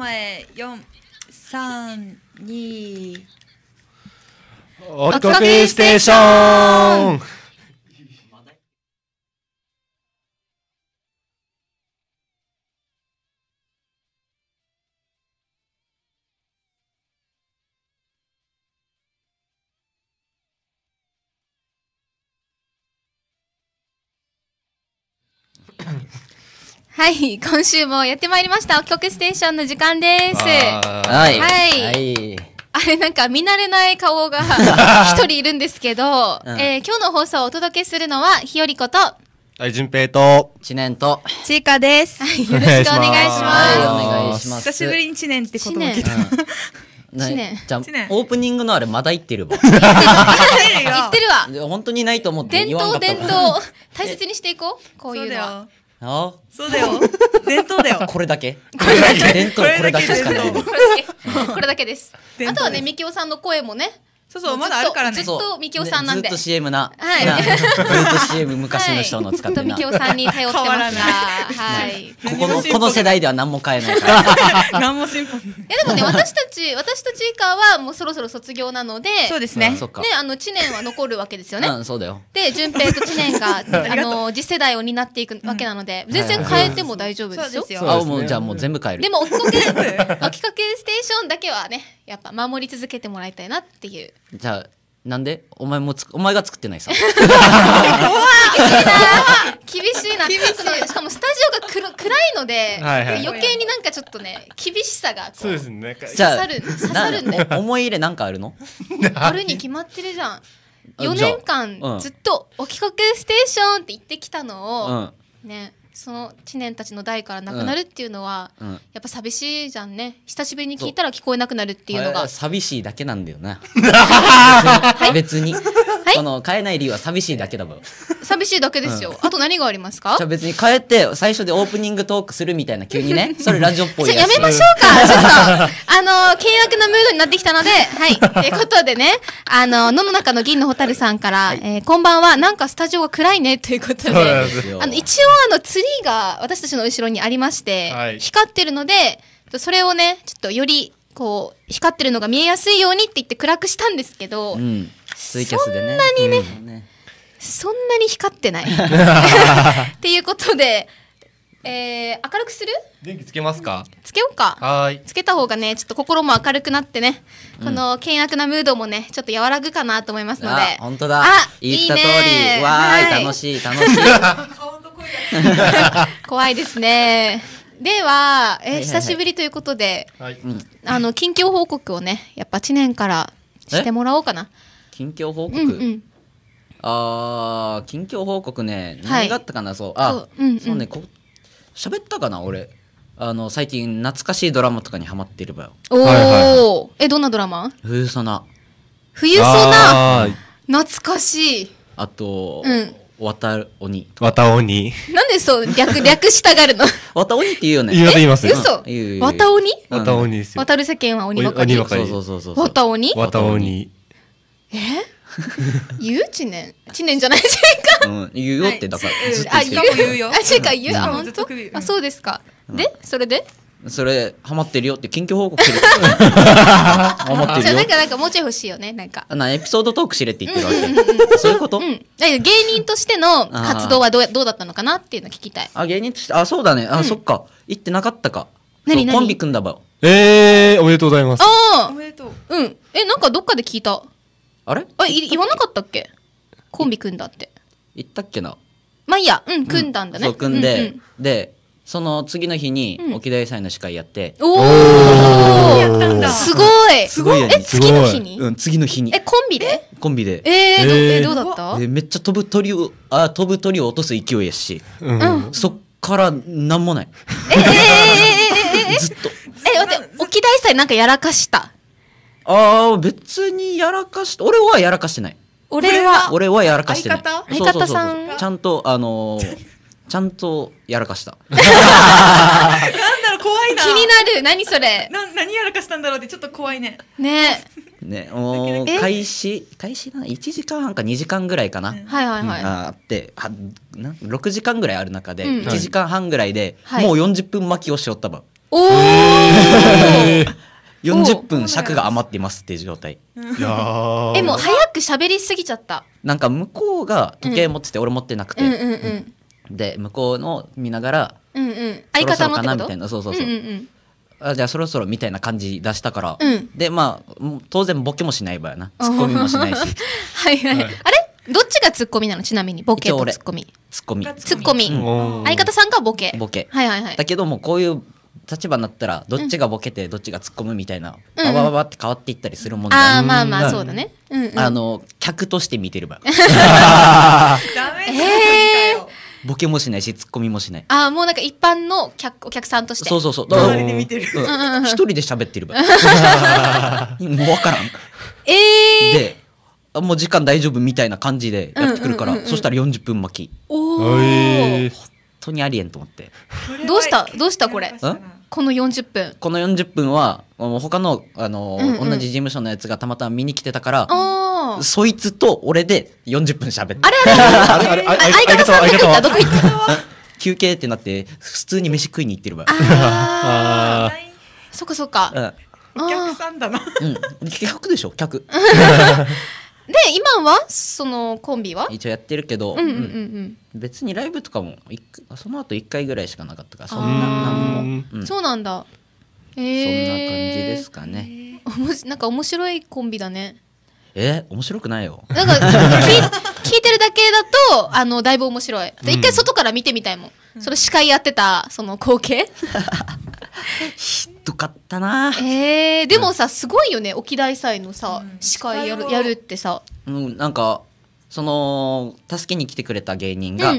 前432おっこステーションはい今週もやってまいりました曲ステーションの時間ですはい、はいあれなんか見慣れない顔が 一人いるんですけど、うん、えー、今日の放送をお届けするのはひよりこと大順平と知念とちいかです。よろしくお願いします。お願いします。久しぶりに知念ってこと聞いた。知念。じゃあオープニングのあれまだ言ってるわ。言ってるわ。本当にないと思って伝統伝統大切にしていこうこういうのは。あそうだよ。伝統だよ。これだけ。これだけ。伝統これだけしかなこれだけです。あとはね、みきおさんの声もね。そうそう、まだあるからね。ずっとみきおさんなんで。ずっと CM な。はい。ずっと CM 昔の人の使ってずっとみきおさんに頼ってますが。はい。ここの、この世代では何も変えない 何も進歩。いやでもね、私たち、私たち以下はもうそろそろ卒業なので、そうですね。ね、あの、知念は残るわけですよね。うん、そうだよ。で、順平と知念が、あの、次世代を担っていくわけなので、全然変えても大丈夫ですよ。そうですよ。あ、もうじゃあもう全部変える。でも、追っかけ、秋かけステーションだけはね。やっぱ守り続けてもらいたいなっていうじゃあなんでお前もつお前が作ってないさ厳しいな厳しいなしかもスタジオがく暗いので、はいはい、余計になんかちょっとね厳しさがそうですね刺さる刺さるんで思い入れなんかあるの あるに決まってるじゃん4年間ずっと「お帰国ステーション」って言ってきたのを、ね、うんその知念たちの代からなくなるっていうのは、うんうん、やっぱ寂しいじゃんね久しぶりに聞いたら聞こえなくなるっていうのが寂しいだけなんだよな 別に、はい、その変えない理由は寂しいだけだもん寂しいだけですよ、うん、あと何がありますかじゃ別に変えて最初でオープニングトークするみたいな急にね それラジオっぽいやめましょうかちょっとあの険悪なムードになってきたのではい ということでねあの野の中の銀の蛍さんから、はい、えー、こんばんはなんかスタジオが暗いねということであの一応あの釣りが私たちの後ろにありまして、はい、光ってるのでそれをねちょっとよりこう光ってるのが見えやすいようにって言って暗くしたんですけど、うん、ね、そんなにね、うん、そんなに光ってない っていうことで、えー、明るくする電気つけますかつけようかはいつけた方がねちょっと心も明るくなってね、うん、この険悪なムードもねちょっと和らぐかなと思いますのであ本当だあ言った通り、いいね、わーい、はい、楽しい楽しい 怖いですね。では、え、久しぶりということで、はい、あの近況報告をね、やっぱ知念からしてもらおうかな。近況報告。うんうんあ近況報告ね何があったかな、はい、そうあそう,、うんうん、そうねこ喋ったかな俺あの最近懐かしいドラマとかにハマってるばよおお、はいはい、えどんなドラマ冬ソナ冬ソナ懐かしいあと、うん、わた鬼わた鬼。なんでそう、略、略したがるのわた鬼って言うよね。言います、言います。嘘わた鬼わた鬼ですよ。る世間は鬼ばかり。そうそうそうそう。わた鬼わた鬼。え言う知念知念じゃない知念か、言うよってだから、言うよあ、知念か言うあ、本当あ、そうですかで、それでそれハマってるよって緊急報告するハマ ってるよなんかなんかもうちょい欲しいよねなんかなエピソードトークしれって言ってるわけ、そういうこと、うん、芸人としての活動はどうどうだったのかなっていうの聞きたいあ芸人としてあそうだねあ、うん、そっか行ってなかったか何何コンビ組んだばよえー、おめでとうございますああおめでとううんえなんかどっかで聞いたあれあい言わなかったっけコンビ組んだって言ったっけなまあいいやうん組んだんだね、そう組んで、うんうん、でその次の日に沖大祭の司会やって、おおやったんだすごいすごいえ次の日にうん次の日にえコンビでコンビでえー、えどうだったえめっちゃ飛ぶ鳥をあ飛ぶ鳥を落とす勢いやし、うん、そっからなんもないえー、ええええずっとえ待って沖大祭なんかやらかしたああ別にやらかした俺はやらかしてない俺は俺はやらかしてない相方相方さんちゃんとあのーちゃんとやらかした。なんだろう怖いな。気になる何それ。な何やらかしたんだろうってちょっと怖いね。ね。ね、もう開始開始な1時間半か2時間ぐらいかな、はいはいはい、あってはな6時間ぐらいある中で、一1時間半ぐらいで、もう40分巻きをしよったば、おお40 分尺が余ってますっていう状態いやえもう早く喋りすぎちゃったなんか向こうが時計持ってて、俺持ってなくて、うんうんうんで向こうの見ながら、うんうん、相方のかなみたいなそうそうそう,、あじゃあそろそろみたいな感じ出したから、うん、でまあ当然ボケもしないばやなツッコミもしないし はいはい、はい、あれどっちがツッコミなのちなみにボケとツッコミツッコミツッコミ、うん、相方さんがボケボケはいはいはいだけどもこういう立場になったらどっちがボケてどっちが突っ込むみたいな、うん、ババババって変わっていったりするもんだ、うん、あまあまあそうだね、うんうん、あの客として見てるば ダメだ、え ーボケもしないしツッコミもしないああもうなんか一般の客お客さんとしてそうそうそう隣で見てる一、人で喋ってる もう分からんええー、であもう時間大丈夫みたいな感じでやってくるから、うんうんうんうん、そしたら40分巻きおお、えー、本当にありえんと思ってどうしたどうしたこれうんこの40分この40分はもう他のあの、うんうん、同じ事務所のやつがたまたま見に来てたからそいつと俺で40分喋ってあれあれあれあれ相方さんどこ行ったどこ行った休憩ってなって普通に飯食いに行ってるわあそっかそっか、うん、お客さんだな、うん、客でしょ客で今はそのコンビは一応やってるけど、うんうんうん別にライブとかもその後一1回ぐらいしかなかったからそんなも、うそうなんだ、えそんな感じですかね、えなんか面白いコンビだねえー、面白くないよなんか 聞いてるだけだとあのだいぶ面白い一回外から見てみたいもん、その司会やってたその光景 どかったなえー、でもさ、すごいよね沖大祭のさ、うん、司会やるやるってさ、うん、なんかその助けに来てくれた芸人が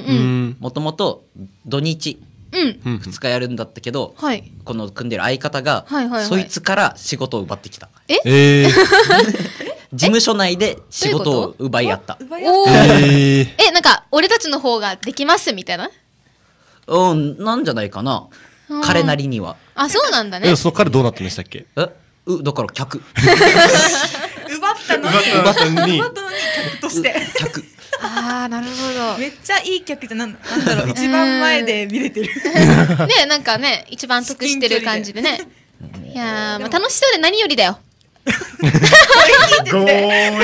もともと土日うん、2日やるんだったけど、はい、この組んでる相方が、はいはいそいつから仕事を奪ってきた。ええ 事務所内で仕事を奪い合った。ううえー、なんか俺たちの方ができますみたいなうんなんじゃないかな。彼なりにはあそうなんだねえその彼どうなってましたっけえうだから客 奪ったのに奪ったのにたのに客として客ああなるほどめっちゃいい客じゃなんだろう一番前で見れてるねなんかね一番得してる感じでねいやまあ楽しそうで何よりだよ怖い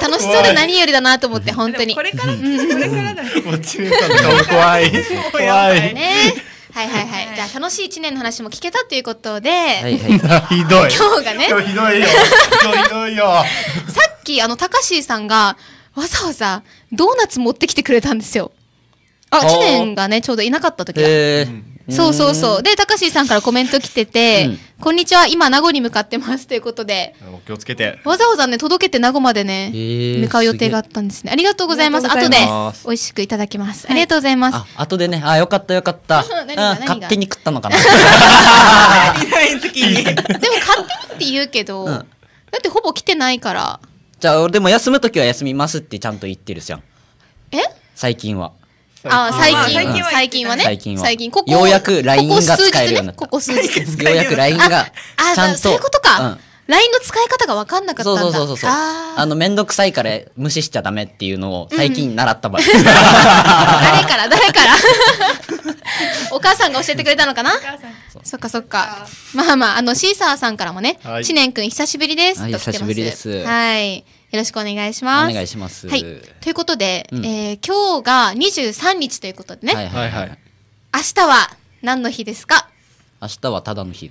楽しそうで何よりだなと思って本当にこれから、これからだ、怖い怖いねはいはいはい、じゃあ楽しい一年の話も聞けたということで、はいはい、ひどい今日がね今日ひどいよ今日ひどいよ さっきあの高橋さんがわざわざドーナツ持ってきてくれたんですよあ知念がねちょうどいなかった時は。えー、そうそうそう。で、高橋さんからコメント来てて、うん、こんにちは、今、名護に向かってますということで、お気をつけて。わざわざね、届けて名護までね、えー、向かう予定があったんですね。ありがとうございます。後で、美味しくいただきます。はい、ありがとうございます。あ、後でね、あ、よかったよかった。勝手に食ったのかな。でも、勝手にって言うけど、うん、だってほぼ来てないから。じゃあ、俺でも休む時は休みますってちゃんと言ってるじゃん。え最近は。あ最近、最近はね。最近は。最近、ここ。ようやく LINE が使えるようになった。ここ数日。ようやく LINE が。あ、そういうことか。LINE の使い方が分かんなかったんだそうそうそうそうああの面倒くさいから無視しちゃダメっていうのを最近習ったばっうん、誰から誰からお母さんが教えてくれたのかなそっかそっかまあまああのシーサーさんからもね、はい、知念くん久しぶりです、はい、久しぶりですはいよろしくお願いします。お願いします。はい。ということで、うん、えー、今日が23日ということでね。はいはいはい。明日は何の日ですか明日はただの日。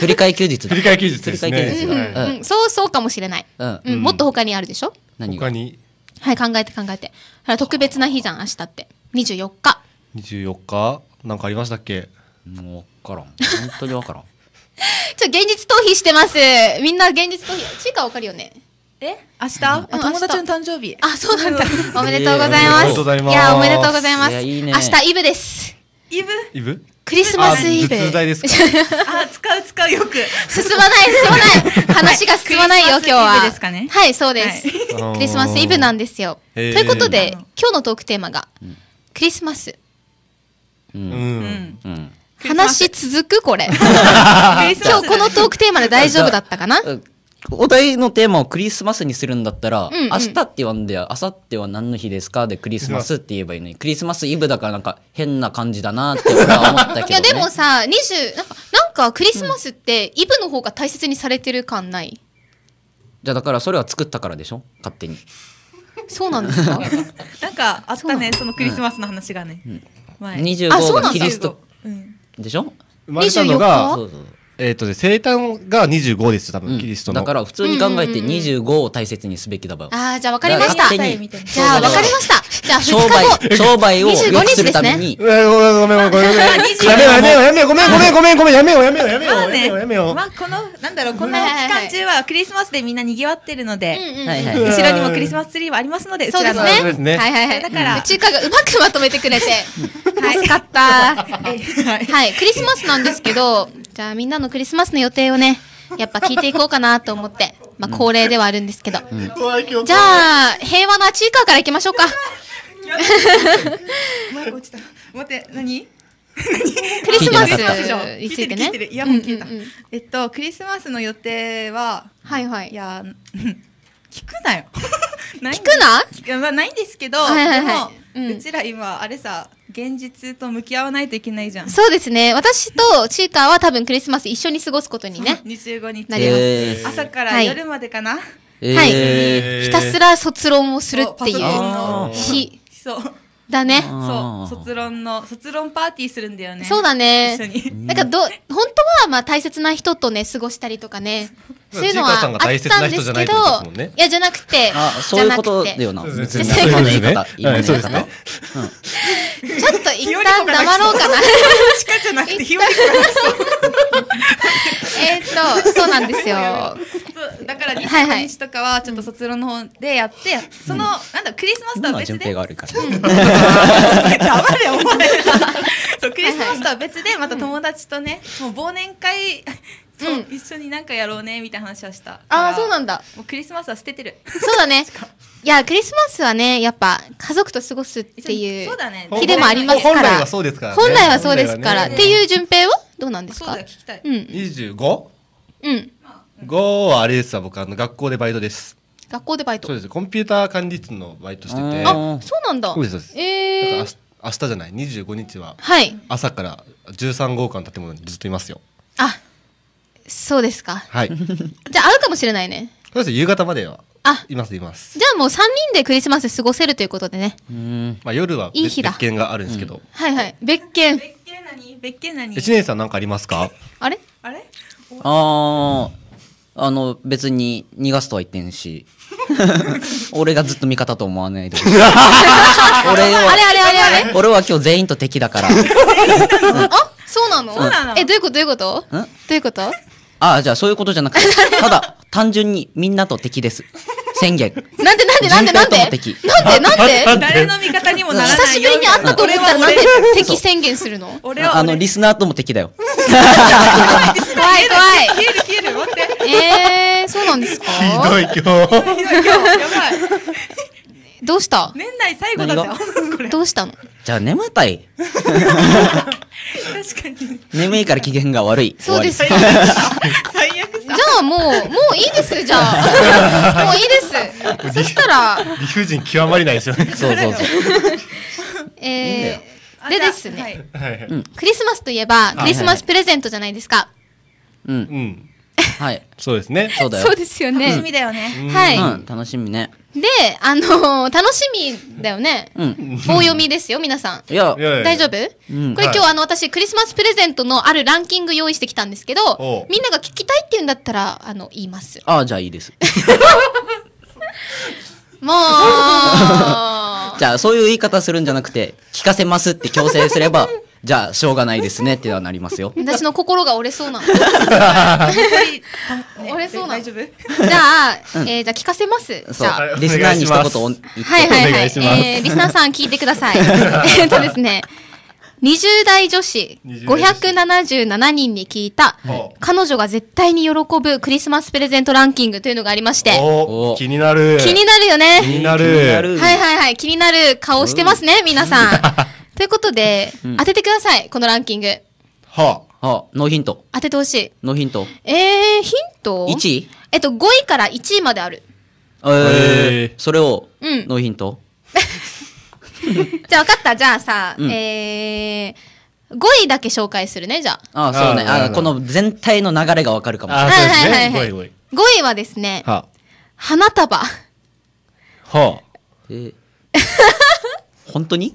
振り替休日。振り替休日ですね。そうそうかもしれない。うん、もっと他にあるでしょ。何他に。はい、考えて考えて。特別な日じゃん、明日って。二十四日。二十四日、なんかありましたっけ。もう、からん。本当にわからん。ちょ、現実逃避してます。みんな現実逃避。ちいかわかるよね。え明日、あ友達の誕生日あそうなんだ おめでとうございます、いやおめでとうございます明日イブですイブイブクリスマスイブ。あ、使う使うよく。進まない進まない。話が進まないよ、今日は。ね、はい、そうです、はい。クリスマスイブなんですよ。ということで、今日のトークテーマが、クリスマス。うん。うんうん話続くこれ今日このトークテーマで大丈夫だったかなお題のテーマをクリスマスにするんだったら、うんうん、明日って言わんで、よ、明後日は何の日ですかでクリスマスって言えばいいのに、クリスマスイブだからなんか変な感じだなって思ったけど、ね、いやでもさ、二十な、なんかクリスマスってイブの方が大切にされてる感ない、うん、じゃあだからそれは作ったからでしょ勝手に。そうなんですか なんかあったね、そのクリスマスの話がね。うん、前25がキリスト、うん、でしょ生まれたのが、そうそうそうえっ、ー、とで生誕が二十五です、多分、うん、キリストの。だから普通に考えて二十五を大切にすべきだばよ。ああ、じゃわかりました。じゃあ分かりました。じゃあ商売、商売を良くするために。ごめんごめんごめん ごめん。やめよやめよやめよごめんごめんごめんごめんやめよやめよやめよ。まめね、やめよまあこの、なんだろう、この期間中はクリスマスでみんな賑わってるので、後ろにもクリスマスツリーはありますので、そうですね。はいはいはい。だから、中華がうまくまとめてくれて、助 かった。はい、クリスマスなんですけど、じゃあみんなのクリスマスの予定をね、やっぱ聞いていこうかなと思って、まあ恒例ではあるんですけど。うん、じゃあ、平和なちいかわからいきましょうか。マイク落ちた。待って、何 クリスマスについてね。えっと、クリスマスの予定は、はいはい。いや、聞くなよ。聞くないや、まあ、ないんですけど、はいはいはい、でも、うん、うちら今、あれさ、現実と向き合わないといけないじゃんそうですね私とチーカーは多分クリスマス一緒に過ごすことにね25日 なります、えー、朝から夜までかな、はい、えー、ひたすら卒論をするっていう日そうだね。そう、卒論の、卒論パーティーするんだよね。そうだね。一緒に。なんかど、本当は、まあ大切な人とね、過ごしたりとかね。そういうのはあったんですけど、いやじゃなくて、そういうことだよな。にそういう言い方、言い方。ちょっと一旦黙ろうかな。鹿じゃなくてひよりえっと、そうなんですよ。だから、日本は日とかはちょっと卒論の方でやって、その、なんだクリスマスとは別で。黙れお前。クリスマスとは別でまた友達とね、もう忘年会うん、一緒になんかやろうねみたいな話はしたああそうなんだもうクリスマスは捨ててるそうだね いやクリスマスはねやっぱ家族と過ごすっていう日でもありますから本来はそうですから、ね、本来はそうですから、ね、っていう順平はどうなんですかそうだ聞きたい、うん、25? うんはあれですわ僕あの学校でバイトです学校でバイトそうですコンピューター管理室のバイトしててあそうなんだそうですえー、明日じゃない25日は朝から13号館の建物にずっといますよあそうですか。はい。じゃあ会うかもしれないね。そうです夕方までは。あ、いますいます。じゃあもう三人でクリスマス過ごせるということでね。うん。まあ夜はいい日だ。別件があるんですけど。うん、はいはい。別件。別件何？別件何？一年さんなんかありますか？あれ？あれ？ああ、あの別に逃がすとは言ってんし。俺がずっと味方と思わないで 俺はあれあれあれあれ俺は今日全員と敵だから、うん、あそうなのえどういうことどういうことどういうことああ、じゃあそういうことじゃなくて、ただ、単純にみんなと敵です。宣言。なんでなんでなんでなんでなんでなんで誰の味方にもなら久ないしぶりに会ったと思ったらなんで敵宣言するの俺はあの、リスナーとも敵だよ。怖い怖い消える消える待ってえー、そうなんですかひどい今日やばいどうした年内最後だぜ、これ。どうしたのじゃあ眠たい。確かに。眠いから機嫌が悪い。そうです。最悪じゃあもう、もういいですじゃあ。もういいです。そしたら。理不尽極まりないですよね。そうそうそう。えー、でですね、クリスマスといえば、クリスマスプレゼントじゃないですか。うん。うん。はい。そうですね。そうだよ。そうですよね。楽しみだよね。はい。楽しみね。で、あのー、楽しみだよね。うん棒読みですよ、皆さん。いや大丈夫、うんこれ今日、あの、私、クリスマスプレゼントのあるランキング用意してきたんですけどみんなが聞きたいって言うんだったら、あの、言います。ああ、じゃあいいです。もう じゃあそういう言い方するんじゃなくて、聞かせますって強制すれば、じゃあしょうがないですねってはなりますよ 私の心が折れそうな折れそうな大丈夫じゃあ、うえー、じゃあ聞かせますじゃあリスナーに一言言ってはいはいはい、えー、リスナーさん聞いてください えっとですね20代女子577人に聞いた、彼女が絶対に喜ぶクリスマスプレゼントランキングというのがありまして。気になる。気になるよね。気になる。はいはいはい。気になる顔してますね、皆さん。ということで、うん当ててください、このランキング。はあ、ノーヒント。当ててほしい。ノーヒント。えー、ヒント1位えっと、5位から1位まである。えーそれを、うんノーヒント。じゃあ分かった。じゃあさ、うんえー、5位だけ紹介するね、じゃあ。ああ、そうね。ああこの全体の流れがわかるかもしれない。ですね。はいいい。5位はですね、は花束。はあ。えー 本当に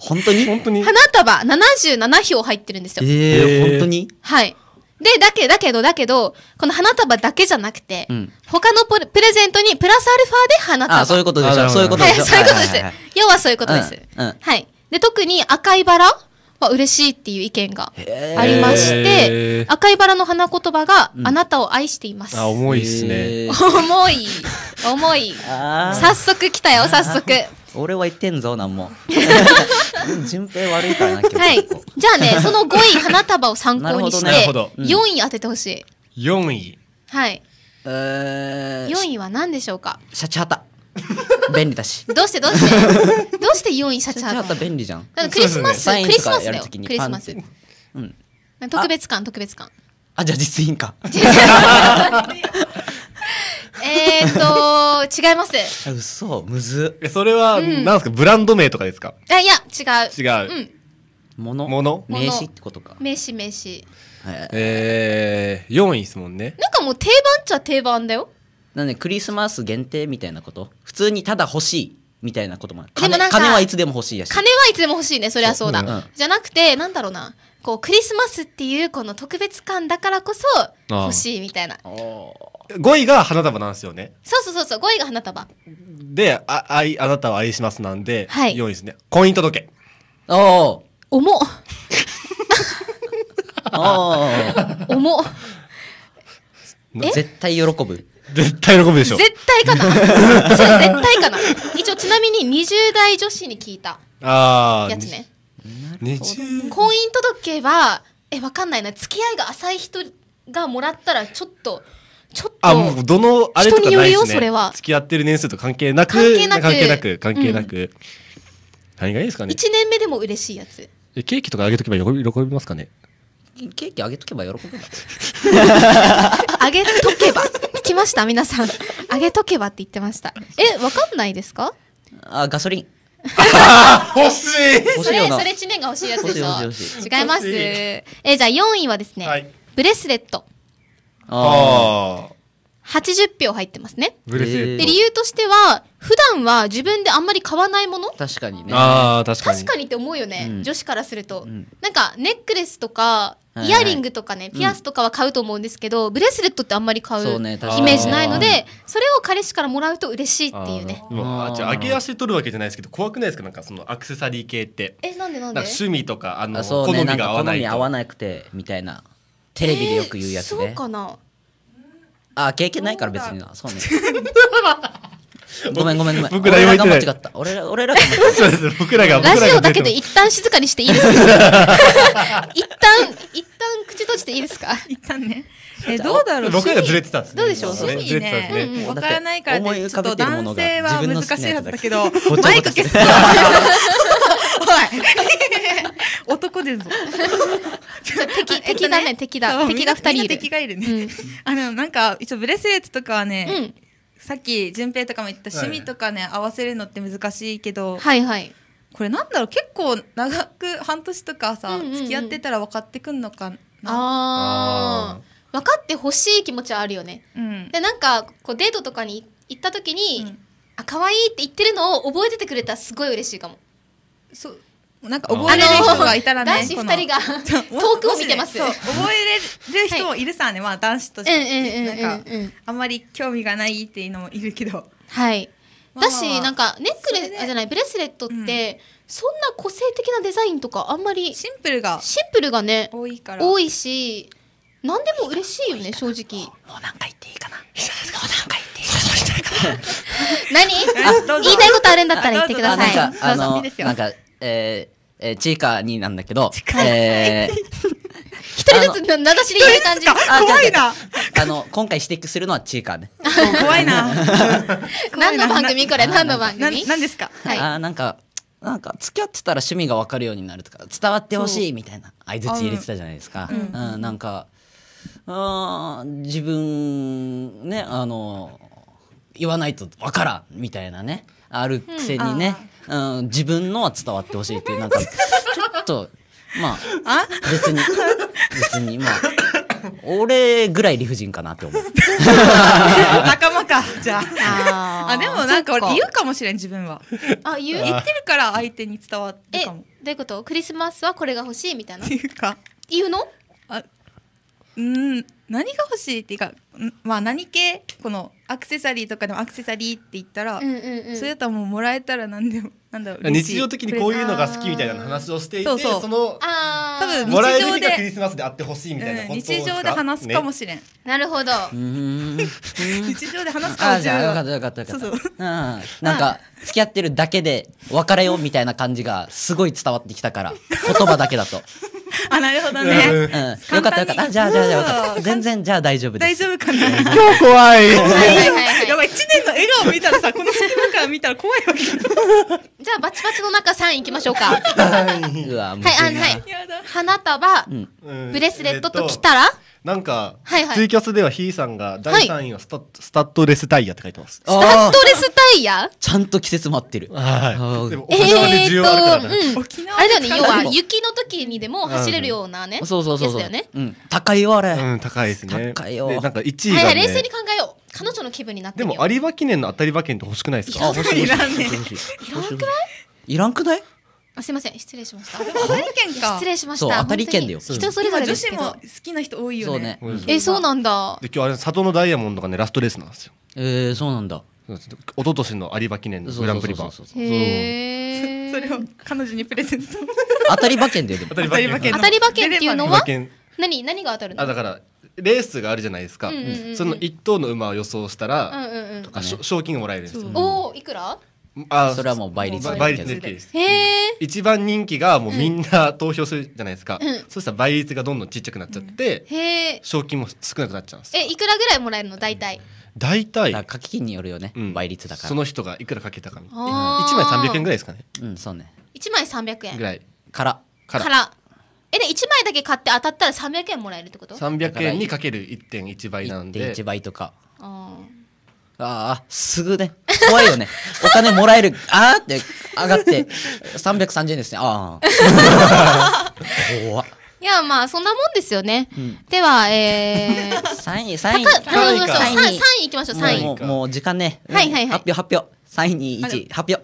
本当に本当に花束77票入ってるんですよ。えー、本当にはい。で、だけ、だけど、だけど、この花束だけじゃなくて、うん、他のプレゼントにプラスアルファで花束。ああ、そういうことでしょ。そういうことでしはい、そういうことです。要はそういうことです。うんうん、はい。で、特に赤いバラは嬉しいっていう意見がありまして、赤いバラの花言葉が、あなたを愛しています。あ、重いですね。重い。重い。早速来たよ、早速。俺は言ってんぞなんも 順平悪いからなはい、じゃあね その5位花束を参考にして、4位当ててほしい、4位はい4位は何でしょうかシャチハタ便利だしどうしてどうして どうして4位シャチハタ便利じゃんクリスマス、クリスマスだよクリスマス、うん、特別感特別感あじゃあ実印かえっと、違います。嘘、むず。それは、なんですか、ブランド名とかですかあいや、違う。違う。もの。もの名詞ってことか。名詞、名詞。ええ4位ですもんね。なんかもう定番っちゃ定番だよ。なんで、クリスマス限定みたいなこと普通にただ欲しい。みたいなこともある金金はいつでも欲しいやし金はいつでも欲しいねそりゃそうだじゃなくてなんだろうなこうクリスマスっていうこの特別感だからこそ欲しいみたいなああ。5位が花束なんですよね。そうそうそうそう、5位が花束。で、あ、愛、あなたを愛しますなんで、はい4位ですね。婚姻届。おお重っ。あ 重っ。絶対喜ぶ 絶対喜ぶでしょ。絶対かな。そ れ絶対かな。一応ちなみに20代女子に聞いたああやつね。婚姻届は、え、わかんないな。付き合いが浅い人がもらったらちょっとちょっと。あ、もうどの、あれとかないです、ね、それは。付き合ってる年数と関係なく。関係なく。関係なく。関係なく。うん、何がいいですかね。1年目でも嬉しいやつ。え、ケーキとかあげとけば喜びますかねケーキあげとけば喜ぶ あげとけば。来ました皆さん。あげとけばって言ってました。え、わかんないですかあ、ガソリン。欲しいそれ、それ知念が欲しいやつでしょ。違います。え、じゃあ4位はですね、はい、ブレスレット。ああ。票入ってますね。で、理由としては、普段は自分であんまり買わないもの確かにね。ああ、確かに。確かにって思うよね、うん女子からすると、うんなんか、ネックレスとか、イヤリングとかね、ピアスとかは買うと思うんですけど、ブレスレットってあんまり買ううイメージないので、それを彼氏からもらうと嬉しいっていうね。あじゃあ上げ足取るわけじゃないですけど怖くないですかなんかそのアクセサリー系ってえ、なんでなんんで趣味とかあのあ好みが合わないみ合わなくてみたいなテレビでよく言うやつえー、そうかなあ経験ないから別になそうね ごめんごめんごめん僕らが間違った俺ら俺らが間違った そうです僕らがラジオだけど一旦静かにしていいですか 一旦一旦口閉じていいですか一旦ねえどうだろう僕らがずれてたんです、ね、どうでしょう趣味ねね、うんうん、分からないからちょっと男性は難しいはずだけどマイク消すい男でぞ敵敵だね敵だ敵が二人いる敵がいるね、うん、あのなんか一応ブレスレットとかはね、うん、さっき順平とかも言った趣味とかね、はい、合わせるのって難しいけどはいはいこれなんだろう結構長く半年とかさ、うんうんうん、付き合ってたら分かってくんのかなあ分かってほしい気持ちはあるよね、うん、でなんかこうデートとかに行った時に、うん、あ可愛いって言ってるのを覚えててくれたらすごい嬉しいかもそうなんか覚えれる人がいたらね、男子二人が 遠くを見てます。覚えれる人もいるさね、まあ男子としてなんかあんまり興味がないっていうのもいるけど。はい。だしなんかネックレスじゃないブレスレットってそんな個性的なデザインとかあんまりシンプルがシンプルがね多いから多いし。何でも嬉しいよね正直もう何回言っていいかなもう何回言っていいかな 何言いたいことあるんだったら言ってくださいなんか えー、えー、チーカーになんだけど、えー、一人ずつ名指しで言う感じ。怖いな。あの、今回指摘するのはチーカーね。怖いな。何の番組これ何の番組何ですかはい。あ、なんか、なんか付き合ってたら趣味が分かるようになるとか伝わってほしいみたいな相づち入れてたじゃないですか、うん、うん、なんかあ自分ねあの言わないと分からんみたいなねあるくせにね、うん、うん、自分のは伝わってほしいっていうなんかちょっとまああ別に別にまあ俺ぐらい理不尽かなって思う仲間かじゃああでもなんか俺言うかもしれん自分はあ言う言ってるから相手に伝わってかもどういうことクリスマスはこれが欲しいみたいなっていうか言うのあうん何が欲しいっていうか、まあ、何系このアクセサリーとかでもアクセサリーって言ったら、うんうんうん、それだったらもうもらえたら何でもなんだろう日常的にこういうのが好きみたいな話をしていてそうそうその多分日常でクリスマスであってほしいみたいな、うん、日常で話すかもしれん、ね、なるほど日常で話すかもしれんああよかったよかったよかったそうそう、なんか付き合ってるだけで別れようみたいな感じがすごい伝わってきたから言葉だけだとあ、なるほどね。うん、よかったよかった。じゃあじゃあじゃあ、全然じゃあ大丈夫です。大丈夫かな。今日怖い。やばい、一年の笑顔見たらさ、この隙間から見たら怖いわけ。じゃあバチバチの中三行きましょうか。はい、あのはい。花束、ブレスレットと来たら。なんか、はいはい、ツイキャスではひいさんが第3位はスタはい、スタッドレスタイヤって書いてます。スタッドレスタイヤちゃんと季節待ってる。はい。でも沖縄で需要あるから、ね、えー、うん、沖縄あれだよね、要は雪の時にでも走れるようなね。うん、そうそうそうそう。よね、うん。高いよ、あれ。うん、高いですね。高いよ。なんか1位が、ね、はい、冷静に考えよう。彼女の気分になってでも有馬記念の当たり馬券って欲しくないですかいらんくないいらんくないあすいません失礼しました。失礼しました。当たり券だよ人それぞれ女子も好きな人多いよねえそうなんだ。で今日あれ里のダイヤモンドがねラストレースなんですよえそうなんだ一昨年の有馬記念のグランプリバーそへえ。れを彼女にプレゼント。当たり馬券だよでもたり馬券当たり馬券っていうのは何何が当たるの？あだからレースがあるじゃないですか、その一頭の馬を予想したら、賞金がもらえるんですよ、おおいくら？あそれはもう倍率倍率で一番人気がもうみんな投票するじゃないですか、うん、そうしたら倍率がどんどんちっちゃくなっちゃって、うん、賞金も少なくなっちゃうんですえいくらぐらいもらえるの大体大体掛け金によるよね、うん、倍率だからその人がいくらかけたかみたいな1枚300円ぐらいですかねうんそうね1枚300円ぐらいからからえで1枚だけ買って当たったら300円もらえるってこと ?300 円にかける1.1倍なんで1.1倍とかああああ、すぐね。怖いよね。お金もらえる。ああって上がって、330円ですね。ああ。怖いや、まあ、そんなもんですよね。うん、では、えー。3位、3位。3位か。3位行きましょう、3位。もう、もう時間ね。はいはいはい。発表、発表。3位に1、発表。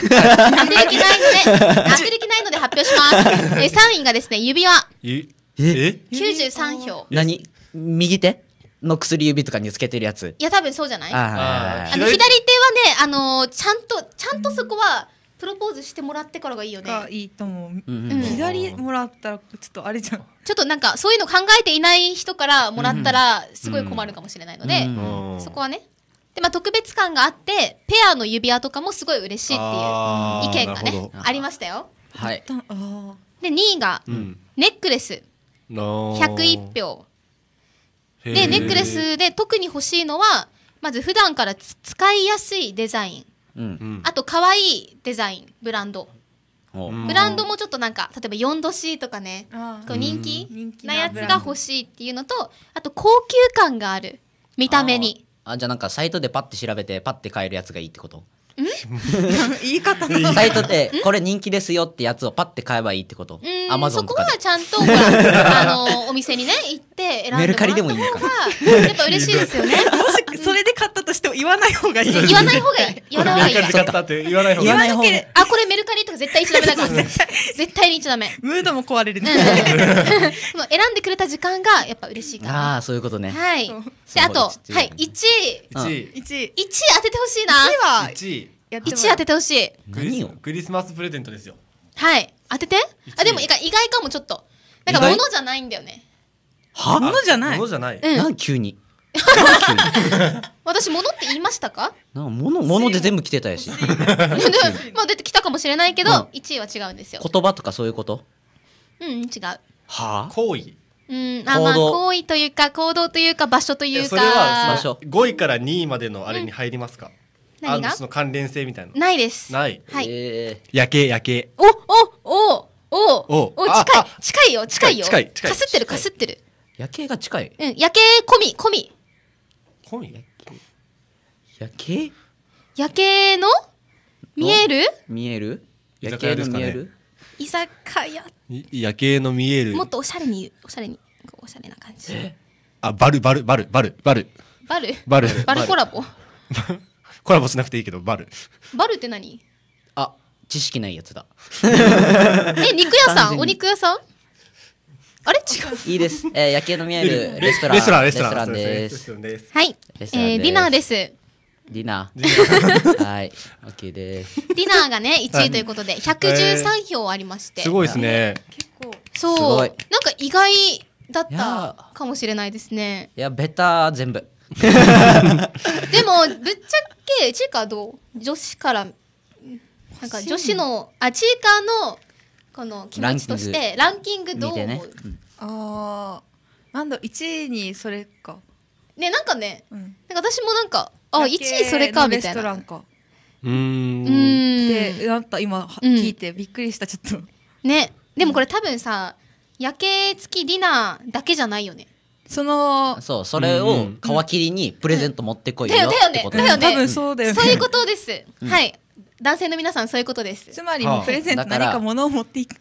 当てる気ないので、当てる気ないので発表します。えー、3位がですね、指輪。ええ ?93 票。何右手の薬指とかにつけてるやついや多分そうじゃないああの左手はねあのーちゃんとちゃんとそこはプロポーズしてもらってからがいいよねいいと思う、うん左もらったらちょっとあれじゃんちょっとなんかそういうの考えていない人からもらったらすごい困るかもしれないので、うんうんそこはねで、まあ、特別感があってペアの指輪とかもすごい嬉しいっていう意見がねありましたよはいで2位がネックレス101票でネックレスで特に欲しいのはまず普段から使いやすいデザイン、うん、あと可愛いデザインブランド、うん、ブランドもちょっとなんか例えば 4°C とかねこう人気なやつが欲しいっていうのとあと高級感がある見た目にあじゃあなんかサイトでパッて調べてパッて買えるやつがいいってこと 言い方のサイトでこれ人気ですよってやつをパッて買えばいいってことアマゾンそこはちゃんとほらあのお店にね行って選んでもらったメルカリでもいい方がやっぱ嬉しいですよねそれで買ったとしても言わない方がいい。言わない方がいい。言わない方がいい。買ったって言わない方がいい。あ、これメルカリとか絶対一っちゃダメだから。絶対に一っちゃダメ。ムードも壊れるね。もう 選んでくれた時間がやっぱ嬉しいから。ああ、そういうことね。はい。で、あと、はい、1位。1位。1位位当ててほしいな。1位は。1位。1当ててほしい。何をクリスマスプレゼントですよ。はい。当ててあ、でも意外かもちょっと。なんか物じゃないんだよね。は物じゃない物じゃない。うん。急に。私物って言いましたかなんか物物で全部来てたやし まあ出てきたかもしれないけど、うん位は違うんですよ言葉とかそういうことうん違うはあ行為うん、あまあ行為というか行動というか場所といえうそれは場所5位から2位までのあれに入りますか、あ何のがその関連性みたいなないです。ないはい。えー夜景夜景おおおおおお近い近いよ近いよ。近い近いかすってるかすってる。夜景が近いうん夜景込み込み本夜景夜景夜景の見える見える夜景の見える居酒屋夜景の見えるもっとおしゃれにおしゃれにおしゃれな感じあバルバルバルバルバルバルバルバルコラボ コラボしなくていいけどバルバルって何あ知識ないやつだ え肉屋さんお肉屋さんあれ違う。いいです。えー、夜景の見えるレストラン。レストラン、レストランです。はい。えー、ディナーです。ディナー。はい。オッケーです。ディナーがね、1位ということで、113票ありまして。すごいですね。結構。そう。なんか意外だったかもしれないですね。いや、ベター、全部。でも、ぶっちゃけ、ちいかどう女子から、なんか女子の、あ、ちいかのこの気持ちとしてランキングどう思う、ねうん、あなんだ1位にそれかねなんかね、うん、なんか私もなんかあ1位それかみたいなうんでなった今聞いてびっくりしたちょっとねでもこれ多分さ夜景付きディナーだけじゃないよねそのそうそれを皮切りにプレゼント持ってこいよってことだよねだよね多分そうだよねそういうことですはい男性の皆さんそういうことですつまりもうプレゼント何か物を持っていく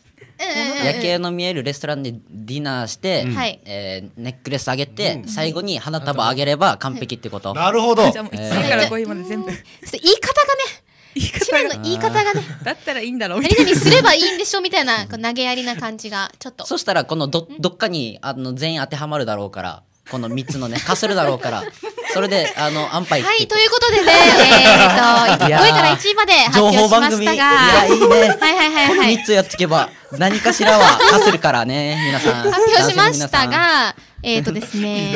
夜景の見えるレストランでディナーして、うん、えー、ネックレスあげて、うん、最後に花束あげれば完璧ってこと、なるほど、じゃあもう1から5まで全部、えー、言い方がね千葉の言い方がねだったらいいんだろうみたいなすればいいんでしょみたいな投げやりな感じがちょっとそしたらこのどどっかにあの全員当てはまるだろうからこの3つのねかするだろうからそれで、あの、安牌。はい、ということでね、えっと、5位から1位まで発表しましたが。いや、いいね。はいはいはいはい。3つやっつけば、何かしらは課 せるからね、皆さん。発表しましたが、えっ、とですね、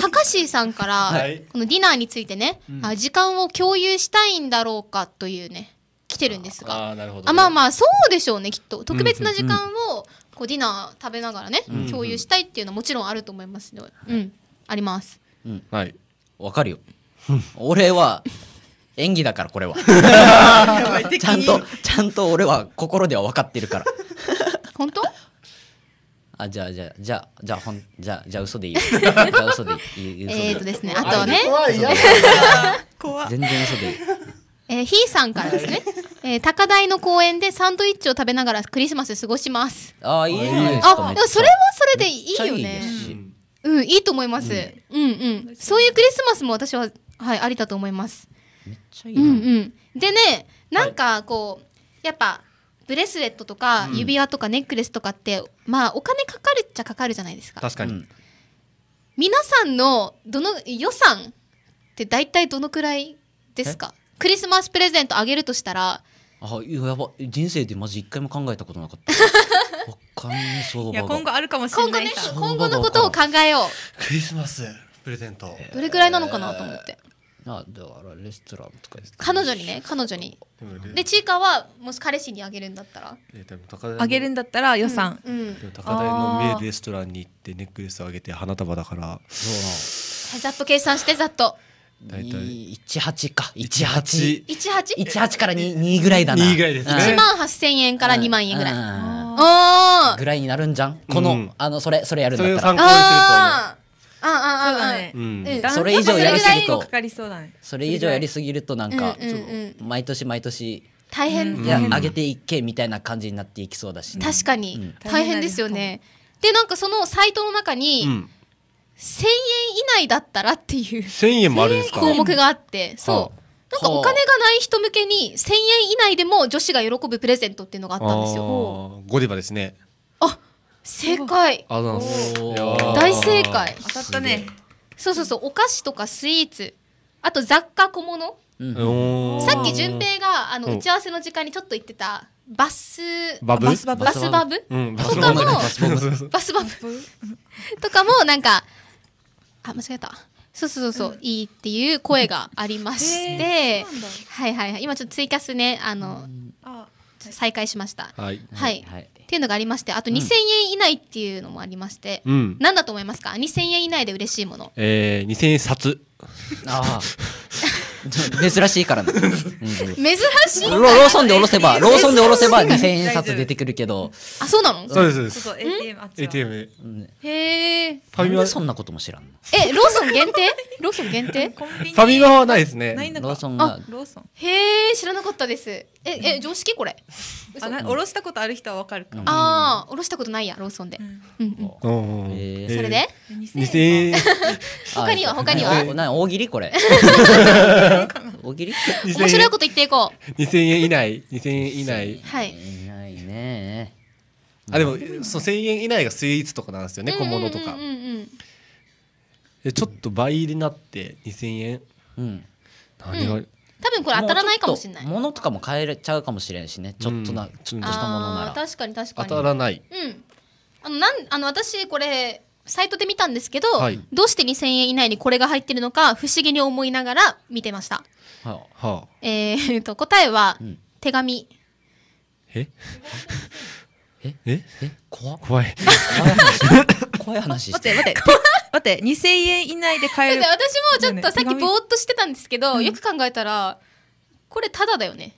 たかしさんから、このディナーについてね、う時間を共有したいんだろうかというね、来てるんですが。あまあまあ、そうでしょうね、きっと。特別な時間を、こうディナー食べながらね、共有したいっていうのはもちろんあると思いますので、うん、あります。うん、はい。わかるよ俺は演技だからこれはちゃんとちゃんと俺は心では分かってるから本当あじゃあじゃあじゃあじゃあほんじゃあじゃあ嘘でいい じゃあ嘘でいい嘘でいいえーとですねあとね怖い怖い全然嘘でいいえー、ひーさんからですね、えー、高台の公園でサンドイッチを食べながらクリスマス過ごしますああいいじゃないですかあでもそれはそれでいいよねいいですしうんいいと思います、うん、うんうんそういうクリスマスも私ははいありだと思いますめっちゃいいうんうんでねなんかこう、やっぱブレスレットとか指輪とかネックレスとかって、うん、まあお金かかるっちゃかかるじゃないですか確かに、皆さんのどの予算って大体どのくらいですかクリスマスプレゼントあげるとしたらあやば人生でマジ一回も考えたことなかった いや今後あるかもしれない今後,、ね、今後のことを考えようクリスマスプレゼント、どれくらいなのかなと思って、あだからレストランとか彼女にね彼女にでちいかはもし彼氏にあげるんだったらあげるんだったら予算、うんうん、高台の名レストランに行ってネックレスあげて花束だからそうなざっと計算してざっと大体18か1818から 2, 2ぐらいだな2ぐらいですね1万8000円から2万円ぐらい、おおぐらいになるんじゃんこの、うん、あのそれそれやるんだったらああああだね、うんうそれ以上やりすぎとそれ以上やりすぎるとなんか、毎年毎年大変いや上げていけみたいな感じになっていきそうだし、ね、確かに、大変ですよねでなんかそのサイトの中に、1000円以内だったらっていう1000円もあるんですか項目があってそうなんかお金がない人向けに1000円以内でも女子が喜ぶプレゼントっていうのがあったんですよゴディバですねあ正解あざます大正解当たったねそうそうそうお菓子とかスイーツあと雑貨小物、さっき順平があの打ち合わせの時間にちょっと言ってたバスバスバブとかもバスバブとかもなんかあ間違えたそうそうそう、そうん、いいっていう声がありまして、はいはいはい今ちょっと追加すねあの、再開しました。はい、はい、はい、っていうのがありましてあと2000円以内っていうのもありまして、うん、何だと思いますか2000円以内で嬉しいものえー、2000円札ああ 珍しいからね、珍しいロローソンでおろせばローソンでおろせば2000円札出てくるけどあそうなのそうでそうでそうすそう ATM あっち ATM でへえファミマそんなことも知らんのえローソン限定ローソン限定 ファミマはないですないねのローソンがローソンへえ知らなかったですええ常識これあおろしたことある人はわかるかうんああおろしたことないやローソンでうんうんうんうんうんうえーそれで2000 円。他には他には。な大喜利これ。大喜利？面白いこと言っていこう。2000 円以内、2000円以内。はい。いないね。あでもそう1000円以内がスイーツとかなんですよね小物とか。でちょっと倍になって2000円。うん。何が、多分これ当たらないかもしれない物とかも買えちゃうかもしれんしねちょっとな、ちょっとしたものなら確かに確かに当たらないうんあのなんあの私これサイトで見たんですけど、はい、どうして2000円以内にこれが入ってるのか不思議に思いながら見てました。はあはあ、えー、と答えは、うん、手紙。えええ怖怖い怖い話して 待って待って待って2000円以内で買える私もちょっとさっきぼーっとしてたんですけど、うよく考えたらこれただだよね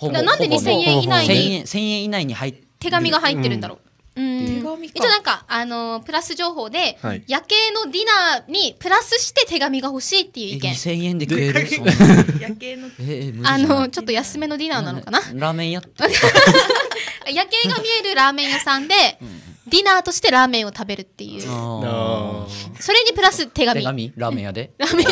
なんで2000円以内に1000円以内に入手紙が入ってるんだろう、手紙一応なんか、あのー、プラス情報で、はい、夜景のディナーにプラスして手紙が欲しいっていう意見。2000円で食える。夜景の。えー、あのー、ちょっと安めのディナーなのかな。ラーメン屋 夜景が見えるラーメン屋さんで、ディナーとしてラーメンを食べるっていう。それにプラス手紙。手紙ラーメン屋で。ラーメ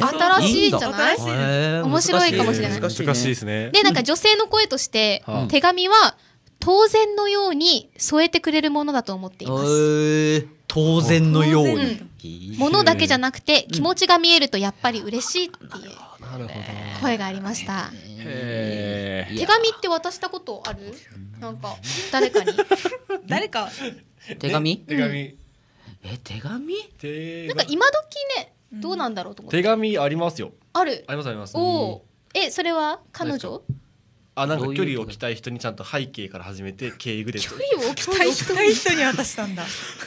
ン新しいじゃない面白いかもしれない。難しいですね。で、なんか女性の声として、手紙は、当然のように添えてくれるものだと思っています。当然のように、もの、だけじゃなくて気持ちが見えるとやっぱり嬉しいっていう声がありました。手紙って渡したことある？なんか誰かに 誰か手紙？手紙、うん、え手紙？なんか今時ねどうなんだろうと思って。手紙ありますよ。ある。ありますあります。おお。えそれは彼女？あなんか距離を置きたい人にちゃんと背景から始めて敬意グレ距離を置きたい人に渡したんだ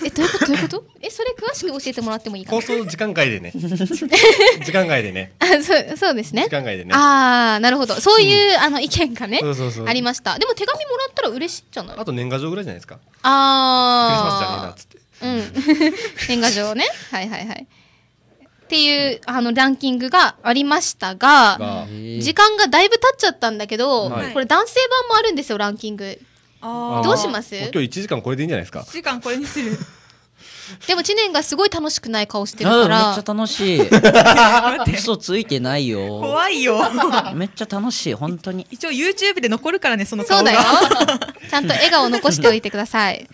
えどういうことどういうことえそれ詳しく教えてもらってもいいか放送時間外でね 時間外でねあそうそうですね時間外でねああなるほどそういう、うん、あの意見がねありましたでも手紙もらったら嬉しいじゃないあと年賀状ぐらいじゃないですかああクリスマスじゃねえなっつってうん 年賀状ねはいはいはいっていうあのランキングがありましたが時間がだいぶ経っちゃったんだけど、はい、これ男性版もあるんですよランキングどうします今日1時間これでいいんじゃないですか1時間これにするでも知念がすごい楽しくない顔してるからめっちゃ楽しい 嘘ついてないよ怖いよめっちゃ楽しい本当に一応 YouTube で残るからねその顔がそうだよ ちゃんと笑顔残しておいてください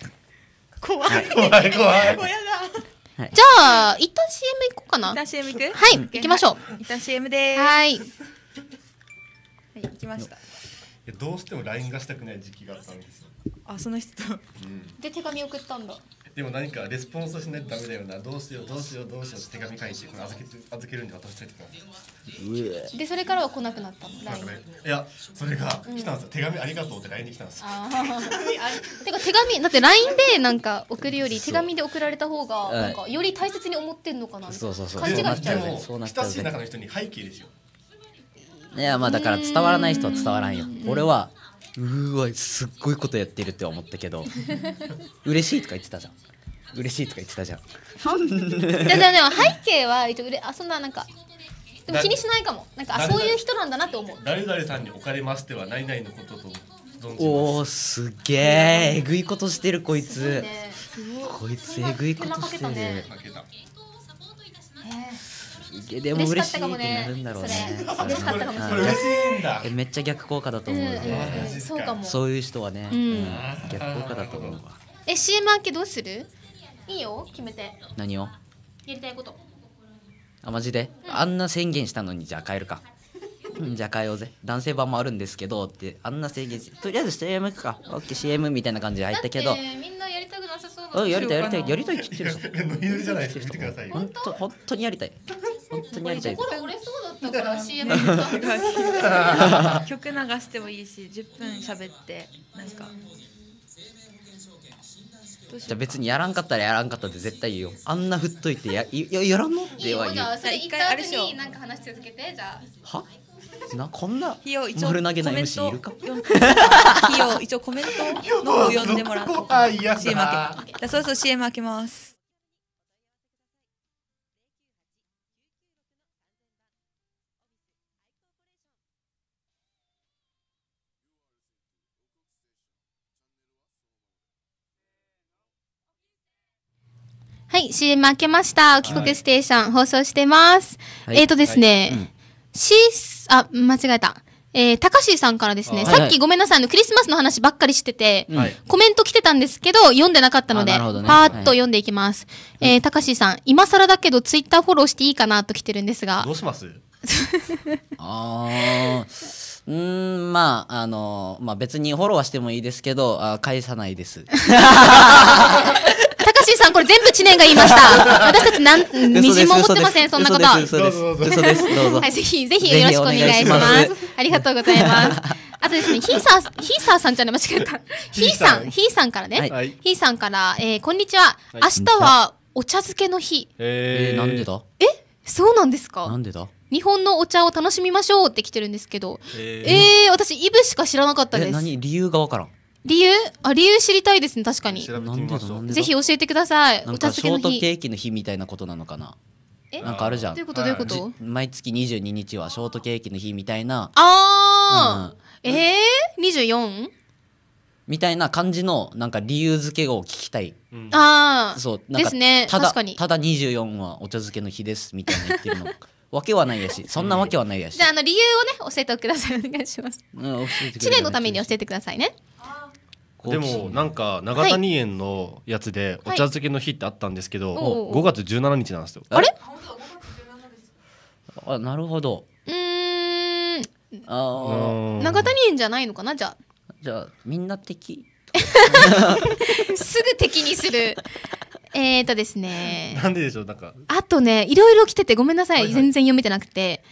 怖い 怖い怖い怖やだはい、じゃあ、一旦 CM 行こうかな。一旦 CM 行くはい、行きましょう。一旦 CM ではい。はい、行きました。いや、どうしても LINE がしたくない時期があったんですよ。あ、その人と、うん、で、手紙送ったんだ。でも何かレスポンスしないとダメだよなどうしようどうしようどうしようって手紙書いてこれ預け預けるんで渡しといとか。でそれからは来なくなったの l i n いやそれが来たんですよ、うん、手紙ありがとうって LINE 来たんですよてか手紙だって LINE でなんか送るより手紙で送られた方がなんかより大切に思ってんのかなそうそうそう感じがしちゃうでも親しい中の人に背景ですよいやまあだから伝わらない人は伝わらんよ、ん、俺はうわすっごいことやってるって思ったけど 嬉しいとか言ってたじゃん嬉しいとか言ってたじゃんいやでも背景は一応うれあそんななんかでも気にしないかもなんかあそういう人なんだなって思う誰々さんにおかれましては何々のこととおおすげええぐいことしてるこいつ、ね、こいつえぐいことしてる、ね、いでも嬉しいってなるんだろうね。嬉しかったかもしれないんだ。めっちゃ逆効果だと思う。そうかも。そういう人はね、うん、逆効果だと思うわ。え、CM 明けどうする？いいよ、決めて。何を？やりたいこと。あ、マジで？あんな宣言したのにじゃあ帰るか。じゃあ変えようぜ男性版もあるんですけどってあんな制限とりあえず CM か OKCM みたいな感じで入ったけどみんなりたくなさそうなんやりたいやりたいやりたいって言ってるじゃノリノリじゃないです見てください本当本当にやりたい本当にやりたい心折れそうだったから CM 曲流してもいいし10分喋ってなんかじゃ別にやらんかったらやらんかったって絶対言うよあんな振っといてやややらんのって言ういいよじゃあそれった後にか話し続けてじゃあはなこんな丸投げな MC いるか 一応コメントのを読んでもらって CM 開けだそうそう CM 開けますはい、CM 開けました。おきこくステーション、はい、放送してます。はい、えっ、とですね、はいうん、シースあ、間違えた。えー、高しさんからですね、さっきごめんなさい、あの、クリスマスの話ばっかりしてて、コメント来てたんですけど、読んでなかったので、パーッと読んでいきます。はえ高しさん、今更だけど、ツイッターフォローしていいかなと来てるんですが。どうします あー、うん、まあ、あの、まあ別にフォローはしてもいいですけど、あ返さないです。たかしさん、これ全部知念が言いました。私たちなん、みじも思ってません、そんなこと。はい、ぜひ、ぜひよろしくお願いします。ありがとうございます。あとですね、ヒーサー、ヒーサーさんじゃない、間違えた。ヒ ーさん、ヒーさんからね。ヒーさんから、えー、こんにちは。明日はお茶漬けの日。えー、なんでだえそうなんですかなんでだ日本のお茶を楽しみましょうって来てるんですけど、えー、私、イブしか知らなかったです。何理由がわからん。理由あ理由知りたいですね確かに調べてみましょう。ぜひ教えてください。なんかシけョのートケーキの日みたいなことなのかなえなんかあるじゃどんういうことどういうこと？毎月22日はショートケーキの日みたいなああ、ええ二十四？みたいな感じのなんか理由付けを聞きたいああ、そうなんかですねただ確かにただ24はお茶漬けの日ですみたいな言ってるのわけはないやし そんなわけはないやしじゃああの理由をね教えてくださいお願いします。うん教えて知念のために教えてくださいね。でもなんか長谷園のやつでお茶漬けの日ってあったんですけど、は5月17日なんですよ。あれ？あなるほど。うん。ああ。長谷園じゃないのかなじゃあ。じゃあみんな敵。すぐ敵にする。えっとですね。なんででしょうなんか。あとねいろいろ来ててごめんなさい、全然読めてなくて。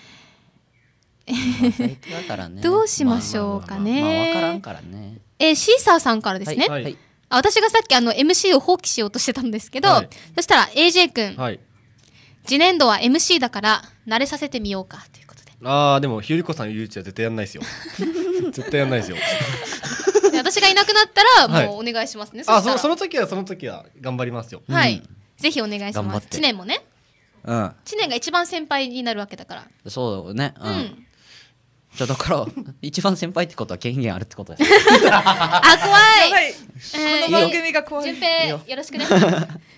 だから、ね、どうしましょうかね。まあ、からんからね。えー、シーサーさんからですね、はいはい、私がさっきあの MC を放棄しようとしてたんですけど、はい、そしたら AJ 君、はい、次年度は MC だから慣れさせてみようかということでああでもひよりこさん誘致は絶対やんないですよ 絶対やんないですよ私がいなくなったらもうお願いしますね、はい、そあその時はその時は頑張りますよはい、うん、ぜひお願いします知念もね、うん、知念が一番先輩になるわけだからそうだねうん、うんじゃだから 一番先輩ってことは権限あるってことです。あ怖い。えー、この番組が怖い。順平よろしくね。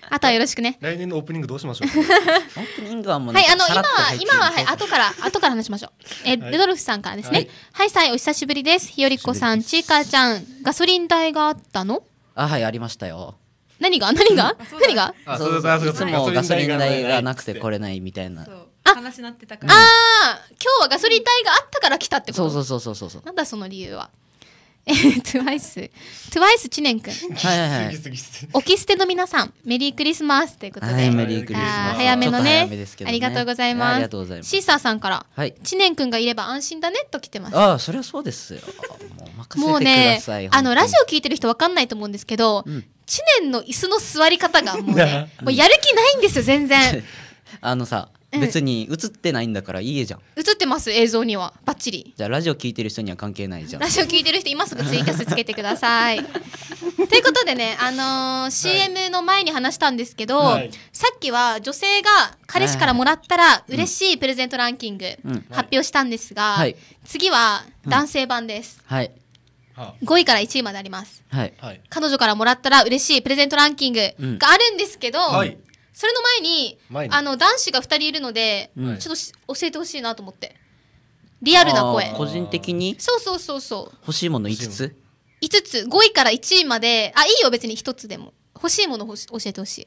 あとはよろしくね。来年のオープニングどうしましょう。オープニングはもう、ね、はいあの今は今ははい後から後から話しましょう。えー、レドルフさんからですね。はいさいお久しぶりです。ひよりこさんちいかちゃんガソリン代があったの？あはいありましたよ。何が何が何が？そそそそううういつもガソリン代がなくて来れないみたいな。話なってたから、ああ今日はガソリン代があったから来たってことそうそうそうそうそうなんだその理由は えー、トゥワイス、トゥワイス知念君はいはい。置 キスの皆さん、メリークリスマスということで。はい、メリークリスマス。早めのね、ね、ありがとうございます。ありがとうございます。シーサーさんから、はい、知念君がいれば安心だねと来てます。ああ、それはそうですよ。もうね、あのラジオ聞いてる人わかんないと思うんですけど、うん、知念の椅子の座り方がもうね、もうやる気ないんですよ全然。あのさ、別に映ってないんだからいいじゃん映ってます映像にはバッチリじゃあラジオ聞いてる人には関係ないじゃんラジオ聞いてる人今すぐツイキャスつけてください ということでね、あのー、CM の前に話したんですけど、はい、さっきは女性が彼氏からもらったら嬉しいプレゼントランキング発表したんですが、はい、次は男性版です、はい、5位から1位まであります、はい、彼女からもらったら嬉しいプレゼントランキングがあるんですけど、はい、それの前に前にあの男子が2人いるので、うんちょっと教えてほしいなと思ってリアルな声個人的にそうそうそうそう欲しいもの5つ5つ5位から1位まであいいよ別に1つでも欲しいものほし教えてほしい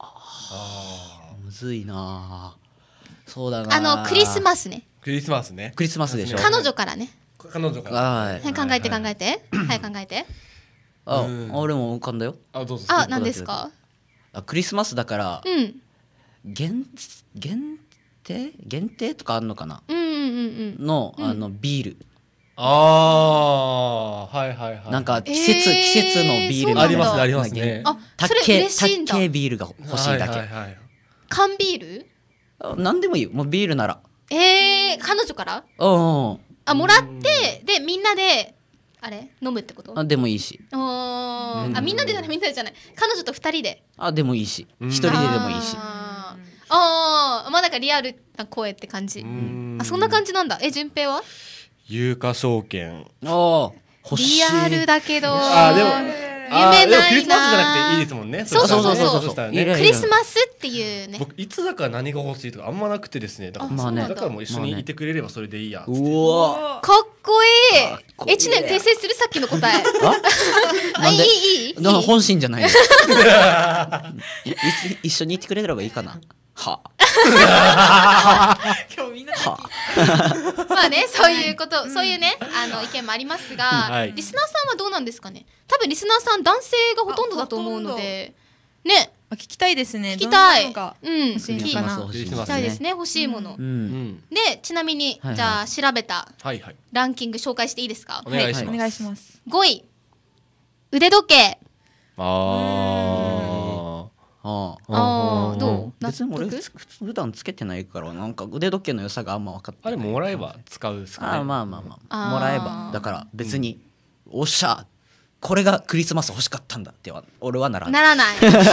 あむずいなそうだなあのクリスマスねクリスマスね。クリスマスでしょ彼女からね彼女から。はいはい考えて考えてはい考えてあ俺も浮かんだよあ、どうぞ。あ何ですかあクリスマスだから、うん限限定限定とかあんのかな、うんうんうんのあのビール、ああーはいはいはいなんか季節、えー季節のビールありますありますねあたっそけたけビールが欲しいだけ、はいはいはい缶ビール何でもいいよもうビールならえー、彼女からうんあもらってでみんなであれ飲むってことあでもいいしお、あみんなでじゃないみんなでじゃない彼女と2人であでもいいし1人ででもいいしああまあなんかリアルな声って感じあそんな感じなんだえ順平は有価証券ああリアルだけどあでも夢ないなクリスマスじゃなくていいですもんねそうそうそうそうそう、ね、クリスマスっていうね僕いつだから何が欲しいとかあんまなくてですねだから,、まあね、だからもう一緒にいてくれればそれでいいやっっ、まあね、うわかっこいいえ知念訂正するさっきの答えあ いいいい本心じゃない 一緒にいてくれればいいかなは 今日みんなまあねそういうこと、うん、そういうねあの意見もありますが、はい、リスナーさんはどうなんですかね多分リスナーさん男性がほとんどだと思うのでね聞きたいですね聞きたいうん欲しいか聞きたいですね欲しいもの、うんうん、でちなみに、はいはい、じゃあ調べたランキング紹介していいですかはいお願いします、は5位腕時計ああああどう別に俺普段つけてないからなんか腕時計の良さがあんま分かってあれもらえば使うすか、ね、あまあまあまあもらえばだから別に、うん、おっしゃこれがクリスマス欲しかったんだっては俺はならないならない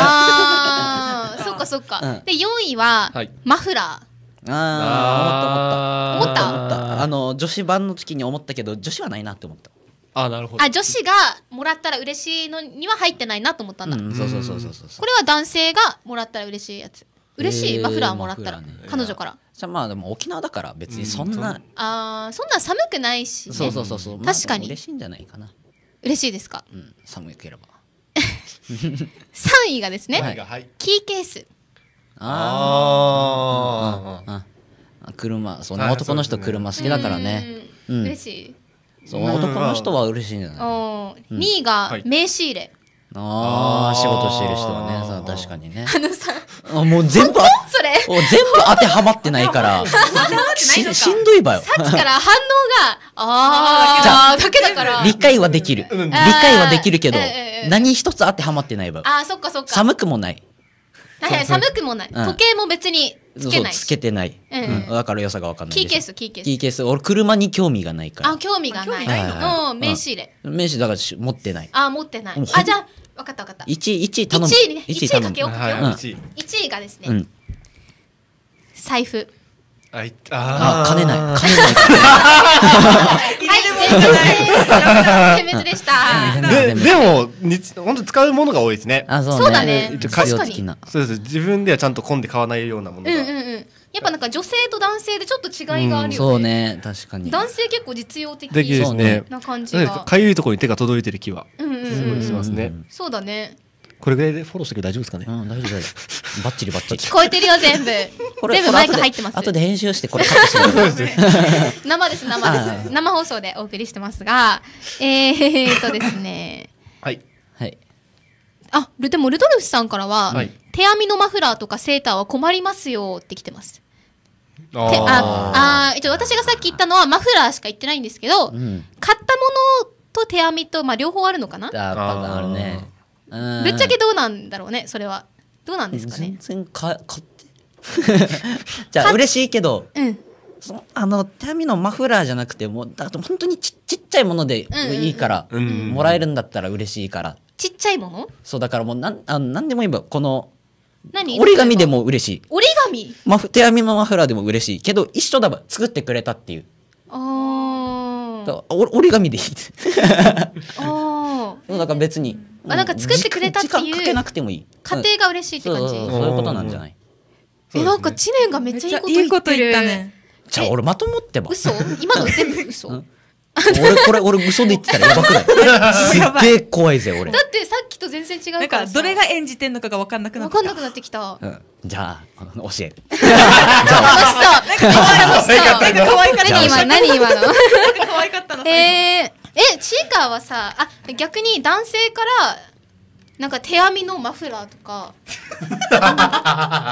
あそっかそっか、うん、で4位は、はい、マフラーああ思った思った思った思ったあの女子版の時に思ったけど女子はないなって思ったあなるほどあ女子がもらったら嬉しいのには入ってないなと思ったんだ、そうそうそうそうこれは男性がもらったら嬉しいやつ嬉しいマフラーもらったら、ね彼女からじゃあまあでも沖縄だから別にそんな、あーそんな寒くないし、ね、そうそうそうそう、確かにでも嬉しいんじゃないかな、嬉しいですかうん、寒ければ3 位がですね、何がキーケースああーん、あ車そうね、はい男の人車好きだからねううん嬉しいそう男の人は嬉しいんじゃない、うん、2位が名刺入れ、ああ仕事してる人はねさ確かにねあのさあもう全部それ全部当てはまってないから ししんどいばよさっきから反応が ああだけだから理解はできる、理解はできるけど、何一つ当てはまってないばよあそっかそっか寒くもない寒くもない、時計も別につけないつけてない、うんだから良さが分かんないキーケースキーケースキーケース俺車に興味がないからあ興味がない、はい名刺入れ、名刺だから持ってないあ持ってないあじゃあ分かった分かった1位1位頼む1位ね1位かけようかけよう、1, 位がですね、財布ああ金ない金ない 点滅でで、もも、本当使うものが多いですね。あ、そうだね。確かに。そうです。自分ではちゃんと混んで買わないようなものが。うんうんうん。やっぱなんか女性と男性でちょっと違いがあるよね。そうね、確かに。男性結構実用的です、ね、な感じが。かゆいところに手が届いてる気はうすごいしますね。そうだね。これぐらいでフォローしてけ大丈夫ですかね。うん、大丈夫大丈夫。バッチリバッチリ。聞こえてるよ全部。全部マイク入ってます。後で編集してこれカットしま す。生です生です。生放送でお送りしてますが、えー、っとですね。はい。はい。あ、でもルドルフさんからは、はい、手編みのマフラーとかセーターは困りますよって来てます。ああ、一応私がさっき言ったのはマフラーしか言ってないんですけど、うん、買ったものと手編みとまあ両方あるのかな。あ、あるね。ぶっちゃけどうなんだろうねそれはどうなんですかね全然買って じゃあ嬉しいけど、うん、そのあの手編みのマフラーじゃなくてもうだと本当にちちっちゃいものでいいから、うんうんうん、もらえるんだったら嬉しいから、ちっちゃいものそうだからもうなんあ何でもいいこの何折り紙でも嬉しい折り紙マフ手編みのマフラーでも嬉しいけど一緒だわ作ってくれたっていうああ折り紙でいいああなんか別に、あなんか作ってくれたっていうかけなくてもいい家庭が嬉しいって感じ、そういうことなんじゃない、えなんか知念がめっちゃいいこと言ったねじゃあ俺まともってば嘘今の全部嘘 俺これ俺嘘で言ってたらやばくない すっげえ怖いぜ俺だってさっきと全然違うからどれが演じてんのかが分かんなくなってきた分かんなくなってきた、うん、じゃあ教える じゃあ楽しそう楽しそう何今何今の可愛かったのええちいかわはさあ逆に男性からなんか手編みのマフラーとか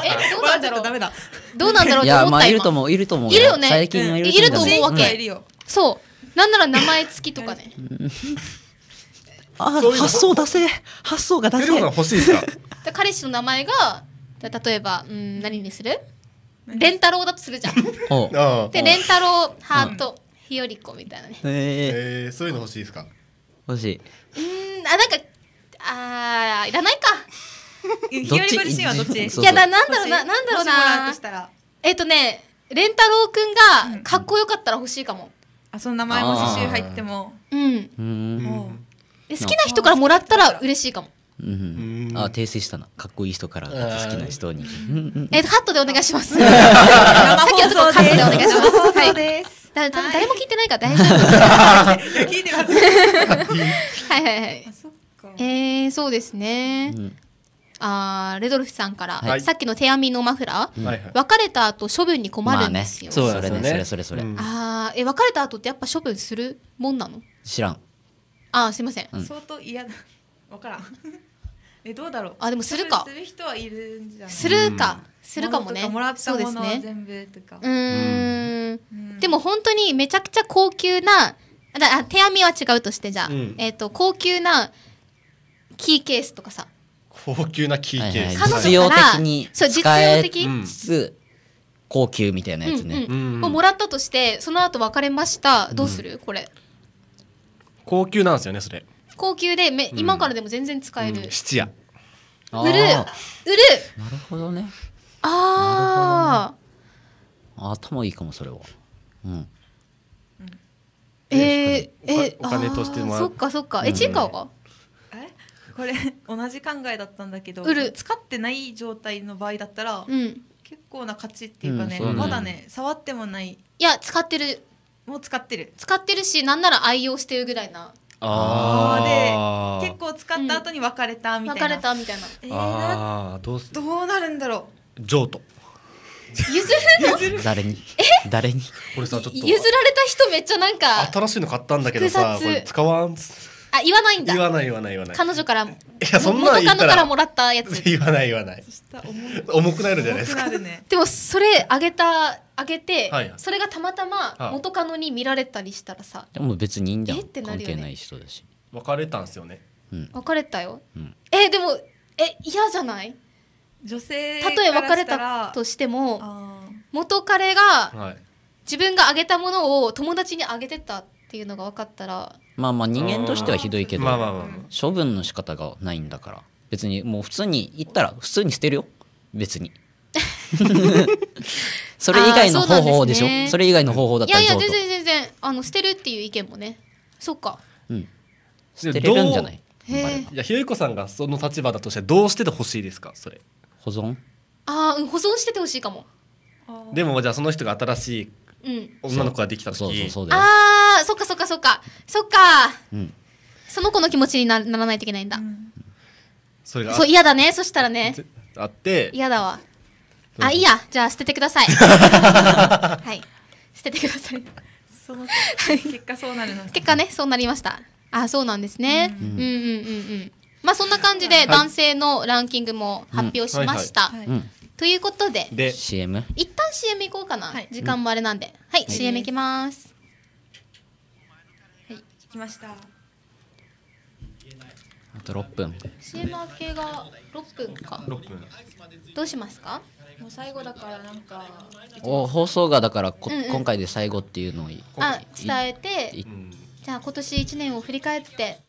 えどうなんだろう どうなんだろうと思ったまいると思ういると思ういるよね最近はいると思うわけ、うん、そうなんなら名前付きとかねあうう発想出せ発想が出せ欲しいですか 彼氏の名前が例えばうん何にするレンタロウだとするじゃん。でレンタロウハート、ひよりこみたいなねええー、そういうの欲しいですか欲しいうんあなんかあーいらないか ひよりこ自身はどっちいやだなんだろうななんだろうなえっ、ー、とねレ蓮太郎くんがかっこよかったら欲しいかも、うん、あその名前も刺繍入ってもうんうん好きな人からもらったら嬉しいかもうん、あ訂正したなかっこいい人から好きな人にえハットでお願いしますさっきのとこカットでお願いします、はい。だ多分誰も聞いてないから大丈夫。聞いてます。はいはいはい。えー、そうですね。うんあレドルフさんから、はい、さっきの手編みのマフラー、はい、別れた後処分に困るんですよ、まあね、そうそれねそれそれそれ、うん、あえ別れた後ってやっぱ処分するもんなの知らんああすみません、うん、相当嫌だわからんえどうだろうあでもするかする人はいるんじゃないするか、するかもねもらったもの全部とかう,、ね、うんでも本当にめちゃくちゃ高級なだ手編みは違うとしてじゃあ、うん、えっ、ー、と高級なキーケースとかさ高級なキーケース、はいはい、実用的にそう実用的つつ、高級みたいなやつね、ううんうんうん、もらったとしてその後別れましたどうする、うん、これ高級なんですよねそれ高級でめ、今からでも全然使える、質屋売る売るなるほどねああ、頭いいかもそれはうんえー、えお金としてもそっかそっかえちいかはえこれ同じ考えだったんだけど売る使ってない状態の場合だったら、うん、結構な価値っていうかね,、まだね触ってもないいや使ってるもう使ってる使ってるしなんなら愛用してるぐらいなああで結構使った後に別れたみたいな、別れたみたいなああどうどうなるんだろう譲渡譲るの誰にえ誰にこれさちょっと譲られた人めっちゃなんか新しいの買ったんだけどさこれ使わんっつあ言わないんだ言わない言わない言わない彼女からいやそんな元カノからもらったやつ言わない言わない重くなるじゃないですか、ね、でもそれあげたあげて、はいそれがたまたま元カノに見られたりしたらさ、でも別にいいんじゃん、ね、関係ない人だし別れたんですよね、うん、別れたよ、うん、えでもえ嫌じゃない女性たとえ別れたとしても元彼が自分があげたものを友達にあげてたってっていうのが分かったらまあまあ人間としてはひどいけど、まあまあまあ、処分の仕方がないんだから別にもう普通に言ったら普通に捨てるよ別に それ以外の方法でしょそで、ね、それ以外の方法だったらいやいや全然全然あの捨てるっていう意見もねそっかうん捨てれるんじゃないいやひよいこさんがその立場だとしてどうしててほしいですかそれ保存ああ、うん、保存しててほしいかもでもじゃあその人が新しいうん、女の子ができた時そうそうそうああそっかそっかそっかそっか、うん、その子の気持ちになならないといけないんだ、うん、それがそう嫌だねそしたらねあって嫌だわあいいやじゃあ捨ててください はい捨ててくださいその結果そうなるの結果ねそうなりましたあそうなんですね、うん、うんうんうんうんまあそんな感じで男性のランキングも発表しました、はいはいはい、ということでで CM 一旦 CM 行こうかな、はい、時間もあれなんで、はい、はい、CM 行きますはい行きましたあと6分 CM 明けが6分か6分どうしますかもう最後だからなんかお放送がだからこ、うんうん、今回で最後っていうのをあ伝えて、じゃあ今年1年を振り返って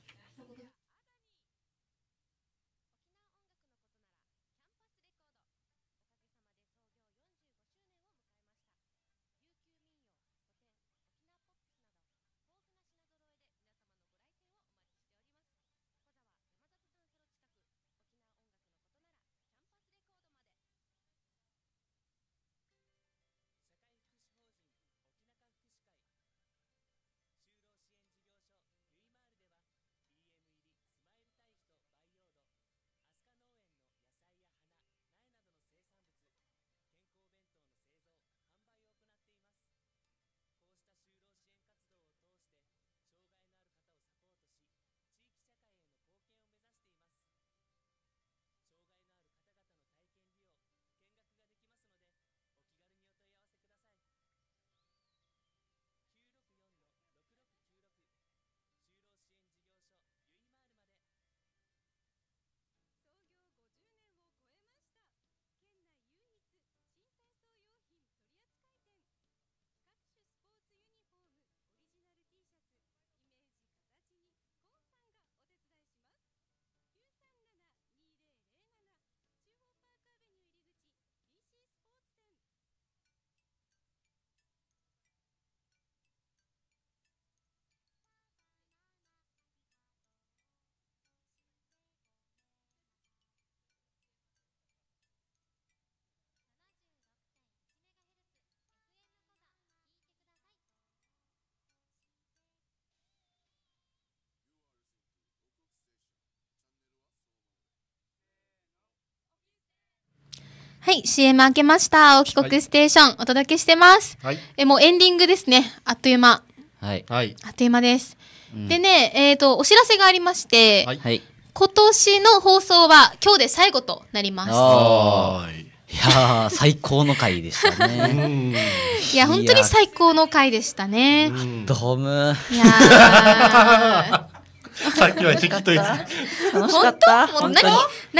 はい、CM 明けました。お帰国ステーション、はい、お届けしてます。はい、え、もうエンディングですね。あっという間。はい。あっという間です。うん、でね、えっ、ー、と、お知らせがありまして、はい、今年の放送は今日で最後となります。いや最高の回でしたね。いや、本当に最高の回でしたね。ドーム。いや さっきは適当言楽しか本当もう何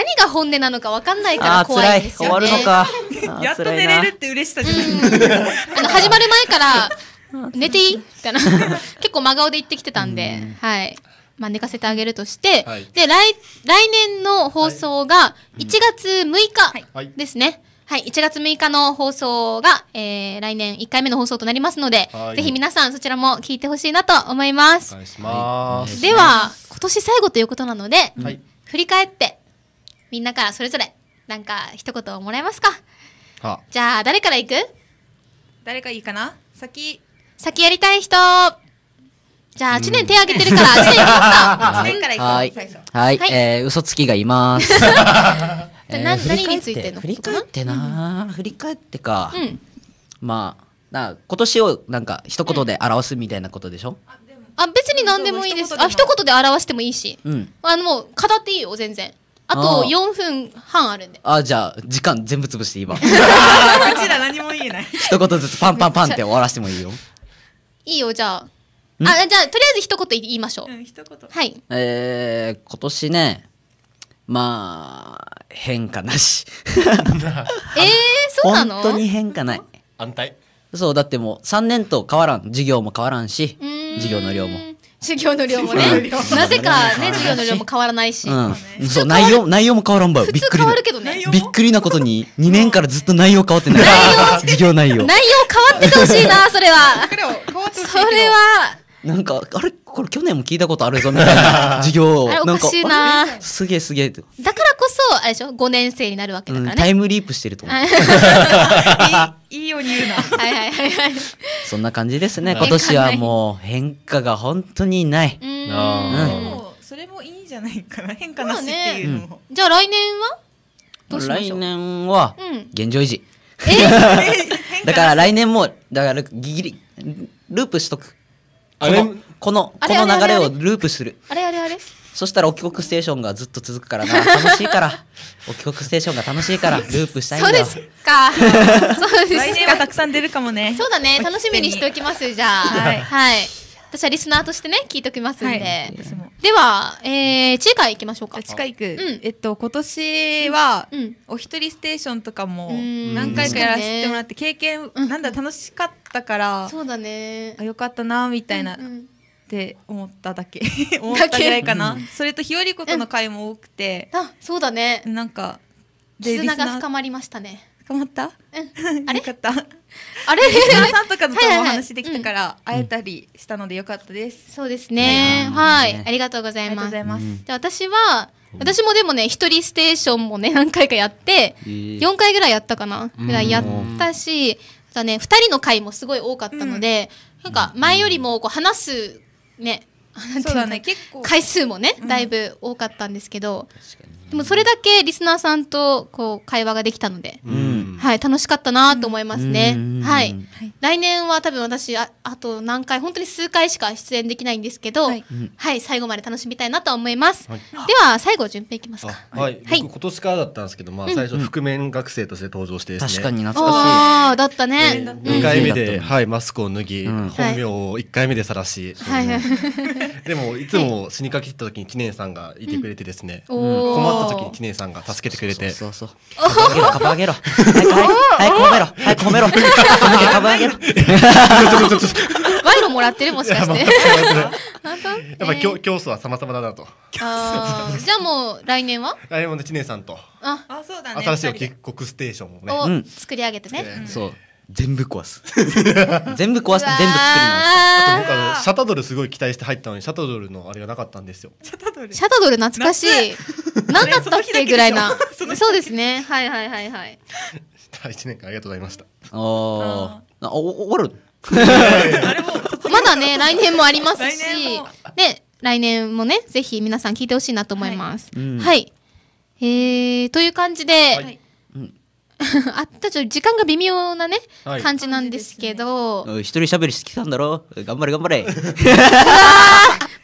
何が本音なのかわかんないから怖いですよね。終わるのか。やっと寝れるって嬉しさじゃない。あの始まる前から寝ていいみたいな 結構真顔で言ってきてたんで、はい。まあ寝かせてあげるとして、で来来年の放送が1月6日ですね。はい、1月6日の放送が、えー、来年1回目の放送となりますので、はい、ぜひ皆さんそちらも聞いてほしいなと思います。ますでは、今年最後ということなので、はい、振り返って、みんなからそれぞれ、なんか一言もらえますか。はじゃあ、誰からいく誰がいいかな先。先やりたい人じゃあ、知念手挙げてるから、知念行きますか。知念から行はい、最はい、はい、えー、嘘つきがいます。えー、振り返って振り返ってな、振り返ってか、まあな今年をなんか一言で表すみたいなことでしょ、うあ別に何でもいいですあ一言で表してもいいし、あのもう語っていいよ全然あと4分半あるんであじゃあ時間全部潰していいわ ちら何も言えない 一言ずつパンパンパンって終わらせてもいいよいいよじゃああじゃあとりあえず一言言いましょう、うん、一言はいえー、今年ねまあ変化なし えー、そうなの本当に変化ない安泰そうだってもう3年と変わらん授業も変わらんし授業の量も授業の量もね、なぜかね授業の量も変わらないし、うん、そう内容内容も変わらんばよわるけどねびっくりなことに2年からずっと内容変わってない授業内容内容変わっててほしいなそれはそれはなんか、あれこれ去年も聞いたことあるぞみたいな 授業あれおかしいなすげえすげえだからこそ、あれでしょ ?5 年生になるわけだからね、うん。タイムリープしてると思う。い いいように言うな。はいはいはいはい。そんな感じですね。今年はもう変化が本当にない。うん。それもいいじゃないかな。変化なしっていうのも。ねうん、じゃあ来年はどうしましょう来年は、現状維持。え だから来年も、だからギリ、ループしとく。あれこのこのこの流れをループするあれあれあれそしたら「お帰国ステーション」がずっと続くからな楽しいから「お帰国ステーション」が楽しいからループしたいんそうですか そうです来年はたくさん出るかもね。そうだね楽しみにしておきますじゃあはいはい私はリスナーとしてね、聞いときますんで。はい、では、えー、地下行きましょうか。地下行く。うん、えっと、今年は、うん、お一人ステーションとかも、何回かやらせてもらって、経験、なんだ、楽しかったから、そうだね。あ、よかったな、みたいな。うんって思っただけ 思ったぐらいかな、うん、それと日和子との会も多くて、あそうだねなんか絆が深まりましたね深まった、うん、あれかったあれリスナーさんとかとお話できたから会えたりしたのでよかったです。そうですね。はい、ありがとうございます。じゃ私は私もでもね一人ステーションもね何回かやって4回ぐらいやったかなぐらいやったし、あとね2人の回もすごい多かったので、なんか前よりもこう話すね。そうだね結構回数もねだいぶ多かったんですけど、でもそれだけリスナーさんとこう会話ができたので、うん、はい、楽しかったなと思いますね、はい、来年は多分私ああと何回本当に数回しか出演できないんですけど、はい、はい、最後まで楽しみたいなと思います、はい、では最後順平いきますかはい、今年からだったんですけど、まあ、最初覆面学生として登場して、ねうん、確かに懐かしいあだったね、2回目で、はい、マスクを脱ぎ、本名を1回目で晒し、はい、でもいつも死にかけてた時に知念さんがいてくれてですね、困っった時にキネさんが助けてくれてそうそうそうカバあげろ早く褒めろはい、褒めろカバあげろ賄賂もらってるもしかしてやっぱ競争は様々だとじゃあもう来年は来年もね知念さんとあそうだね新しい「帰国ステーション」をね、作り上げてね、そう全部壊す 全部壊して全部作りますあと僕あのシャタドルすごい期待して入ったのにシャタドルのあれがなかったんですよシャタドルシャタドル懐かしい何だったっけぐらいなそうですねはいはいはいはい 一年間ありがとうございましたああ終わるまだね来年もありますしね来年もねぜひ皆さん聞いてほしいなと思います、はい、うんはい、えー、という感じで、はい あたちょっと時間が微妙なね、はい、感じなんですけど、ね、一人喋りしてきたんだろ頑張れ頑張れうわもうこんなね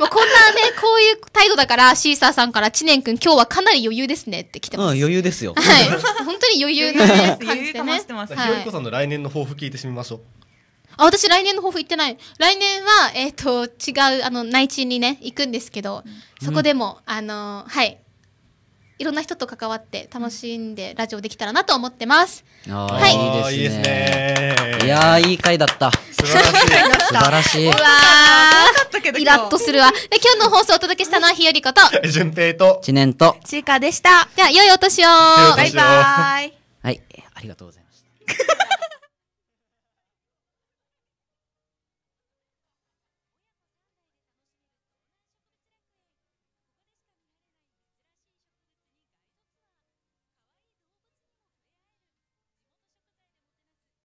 こういう態度だからシーサーさんから知念君今日はかなり余裕ですねって来てます、うん、余裕ですよはい本当に余裕な、ね、感じでねひよこさんの来年の抱負聞いてしみましょうあ私来年の抱負言ってない来年はえっ、ー、と違うあの内地にね行くんですけど、うん、そこでも、あのはいいろんな人と関わって楽しんでラジオできたらなと思ってます。はい、いいですね。いやいい回だった。素晴らしい。素晴らしい。イラッとするわ。で今日の放送をお届けしたのはひよりこと、順平と、知念と、ちいかでした。じゃあ良いお年を。バイバイ。はい、ありがとうございました。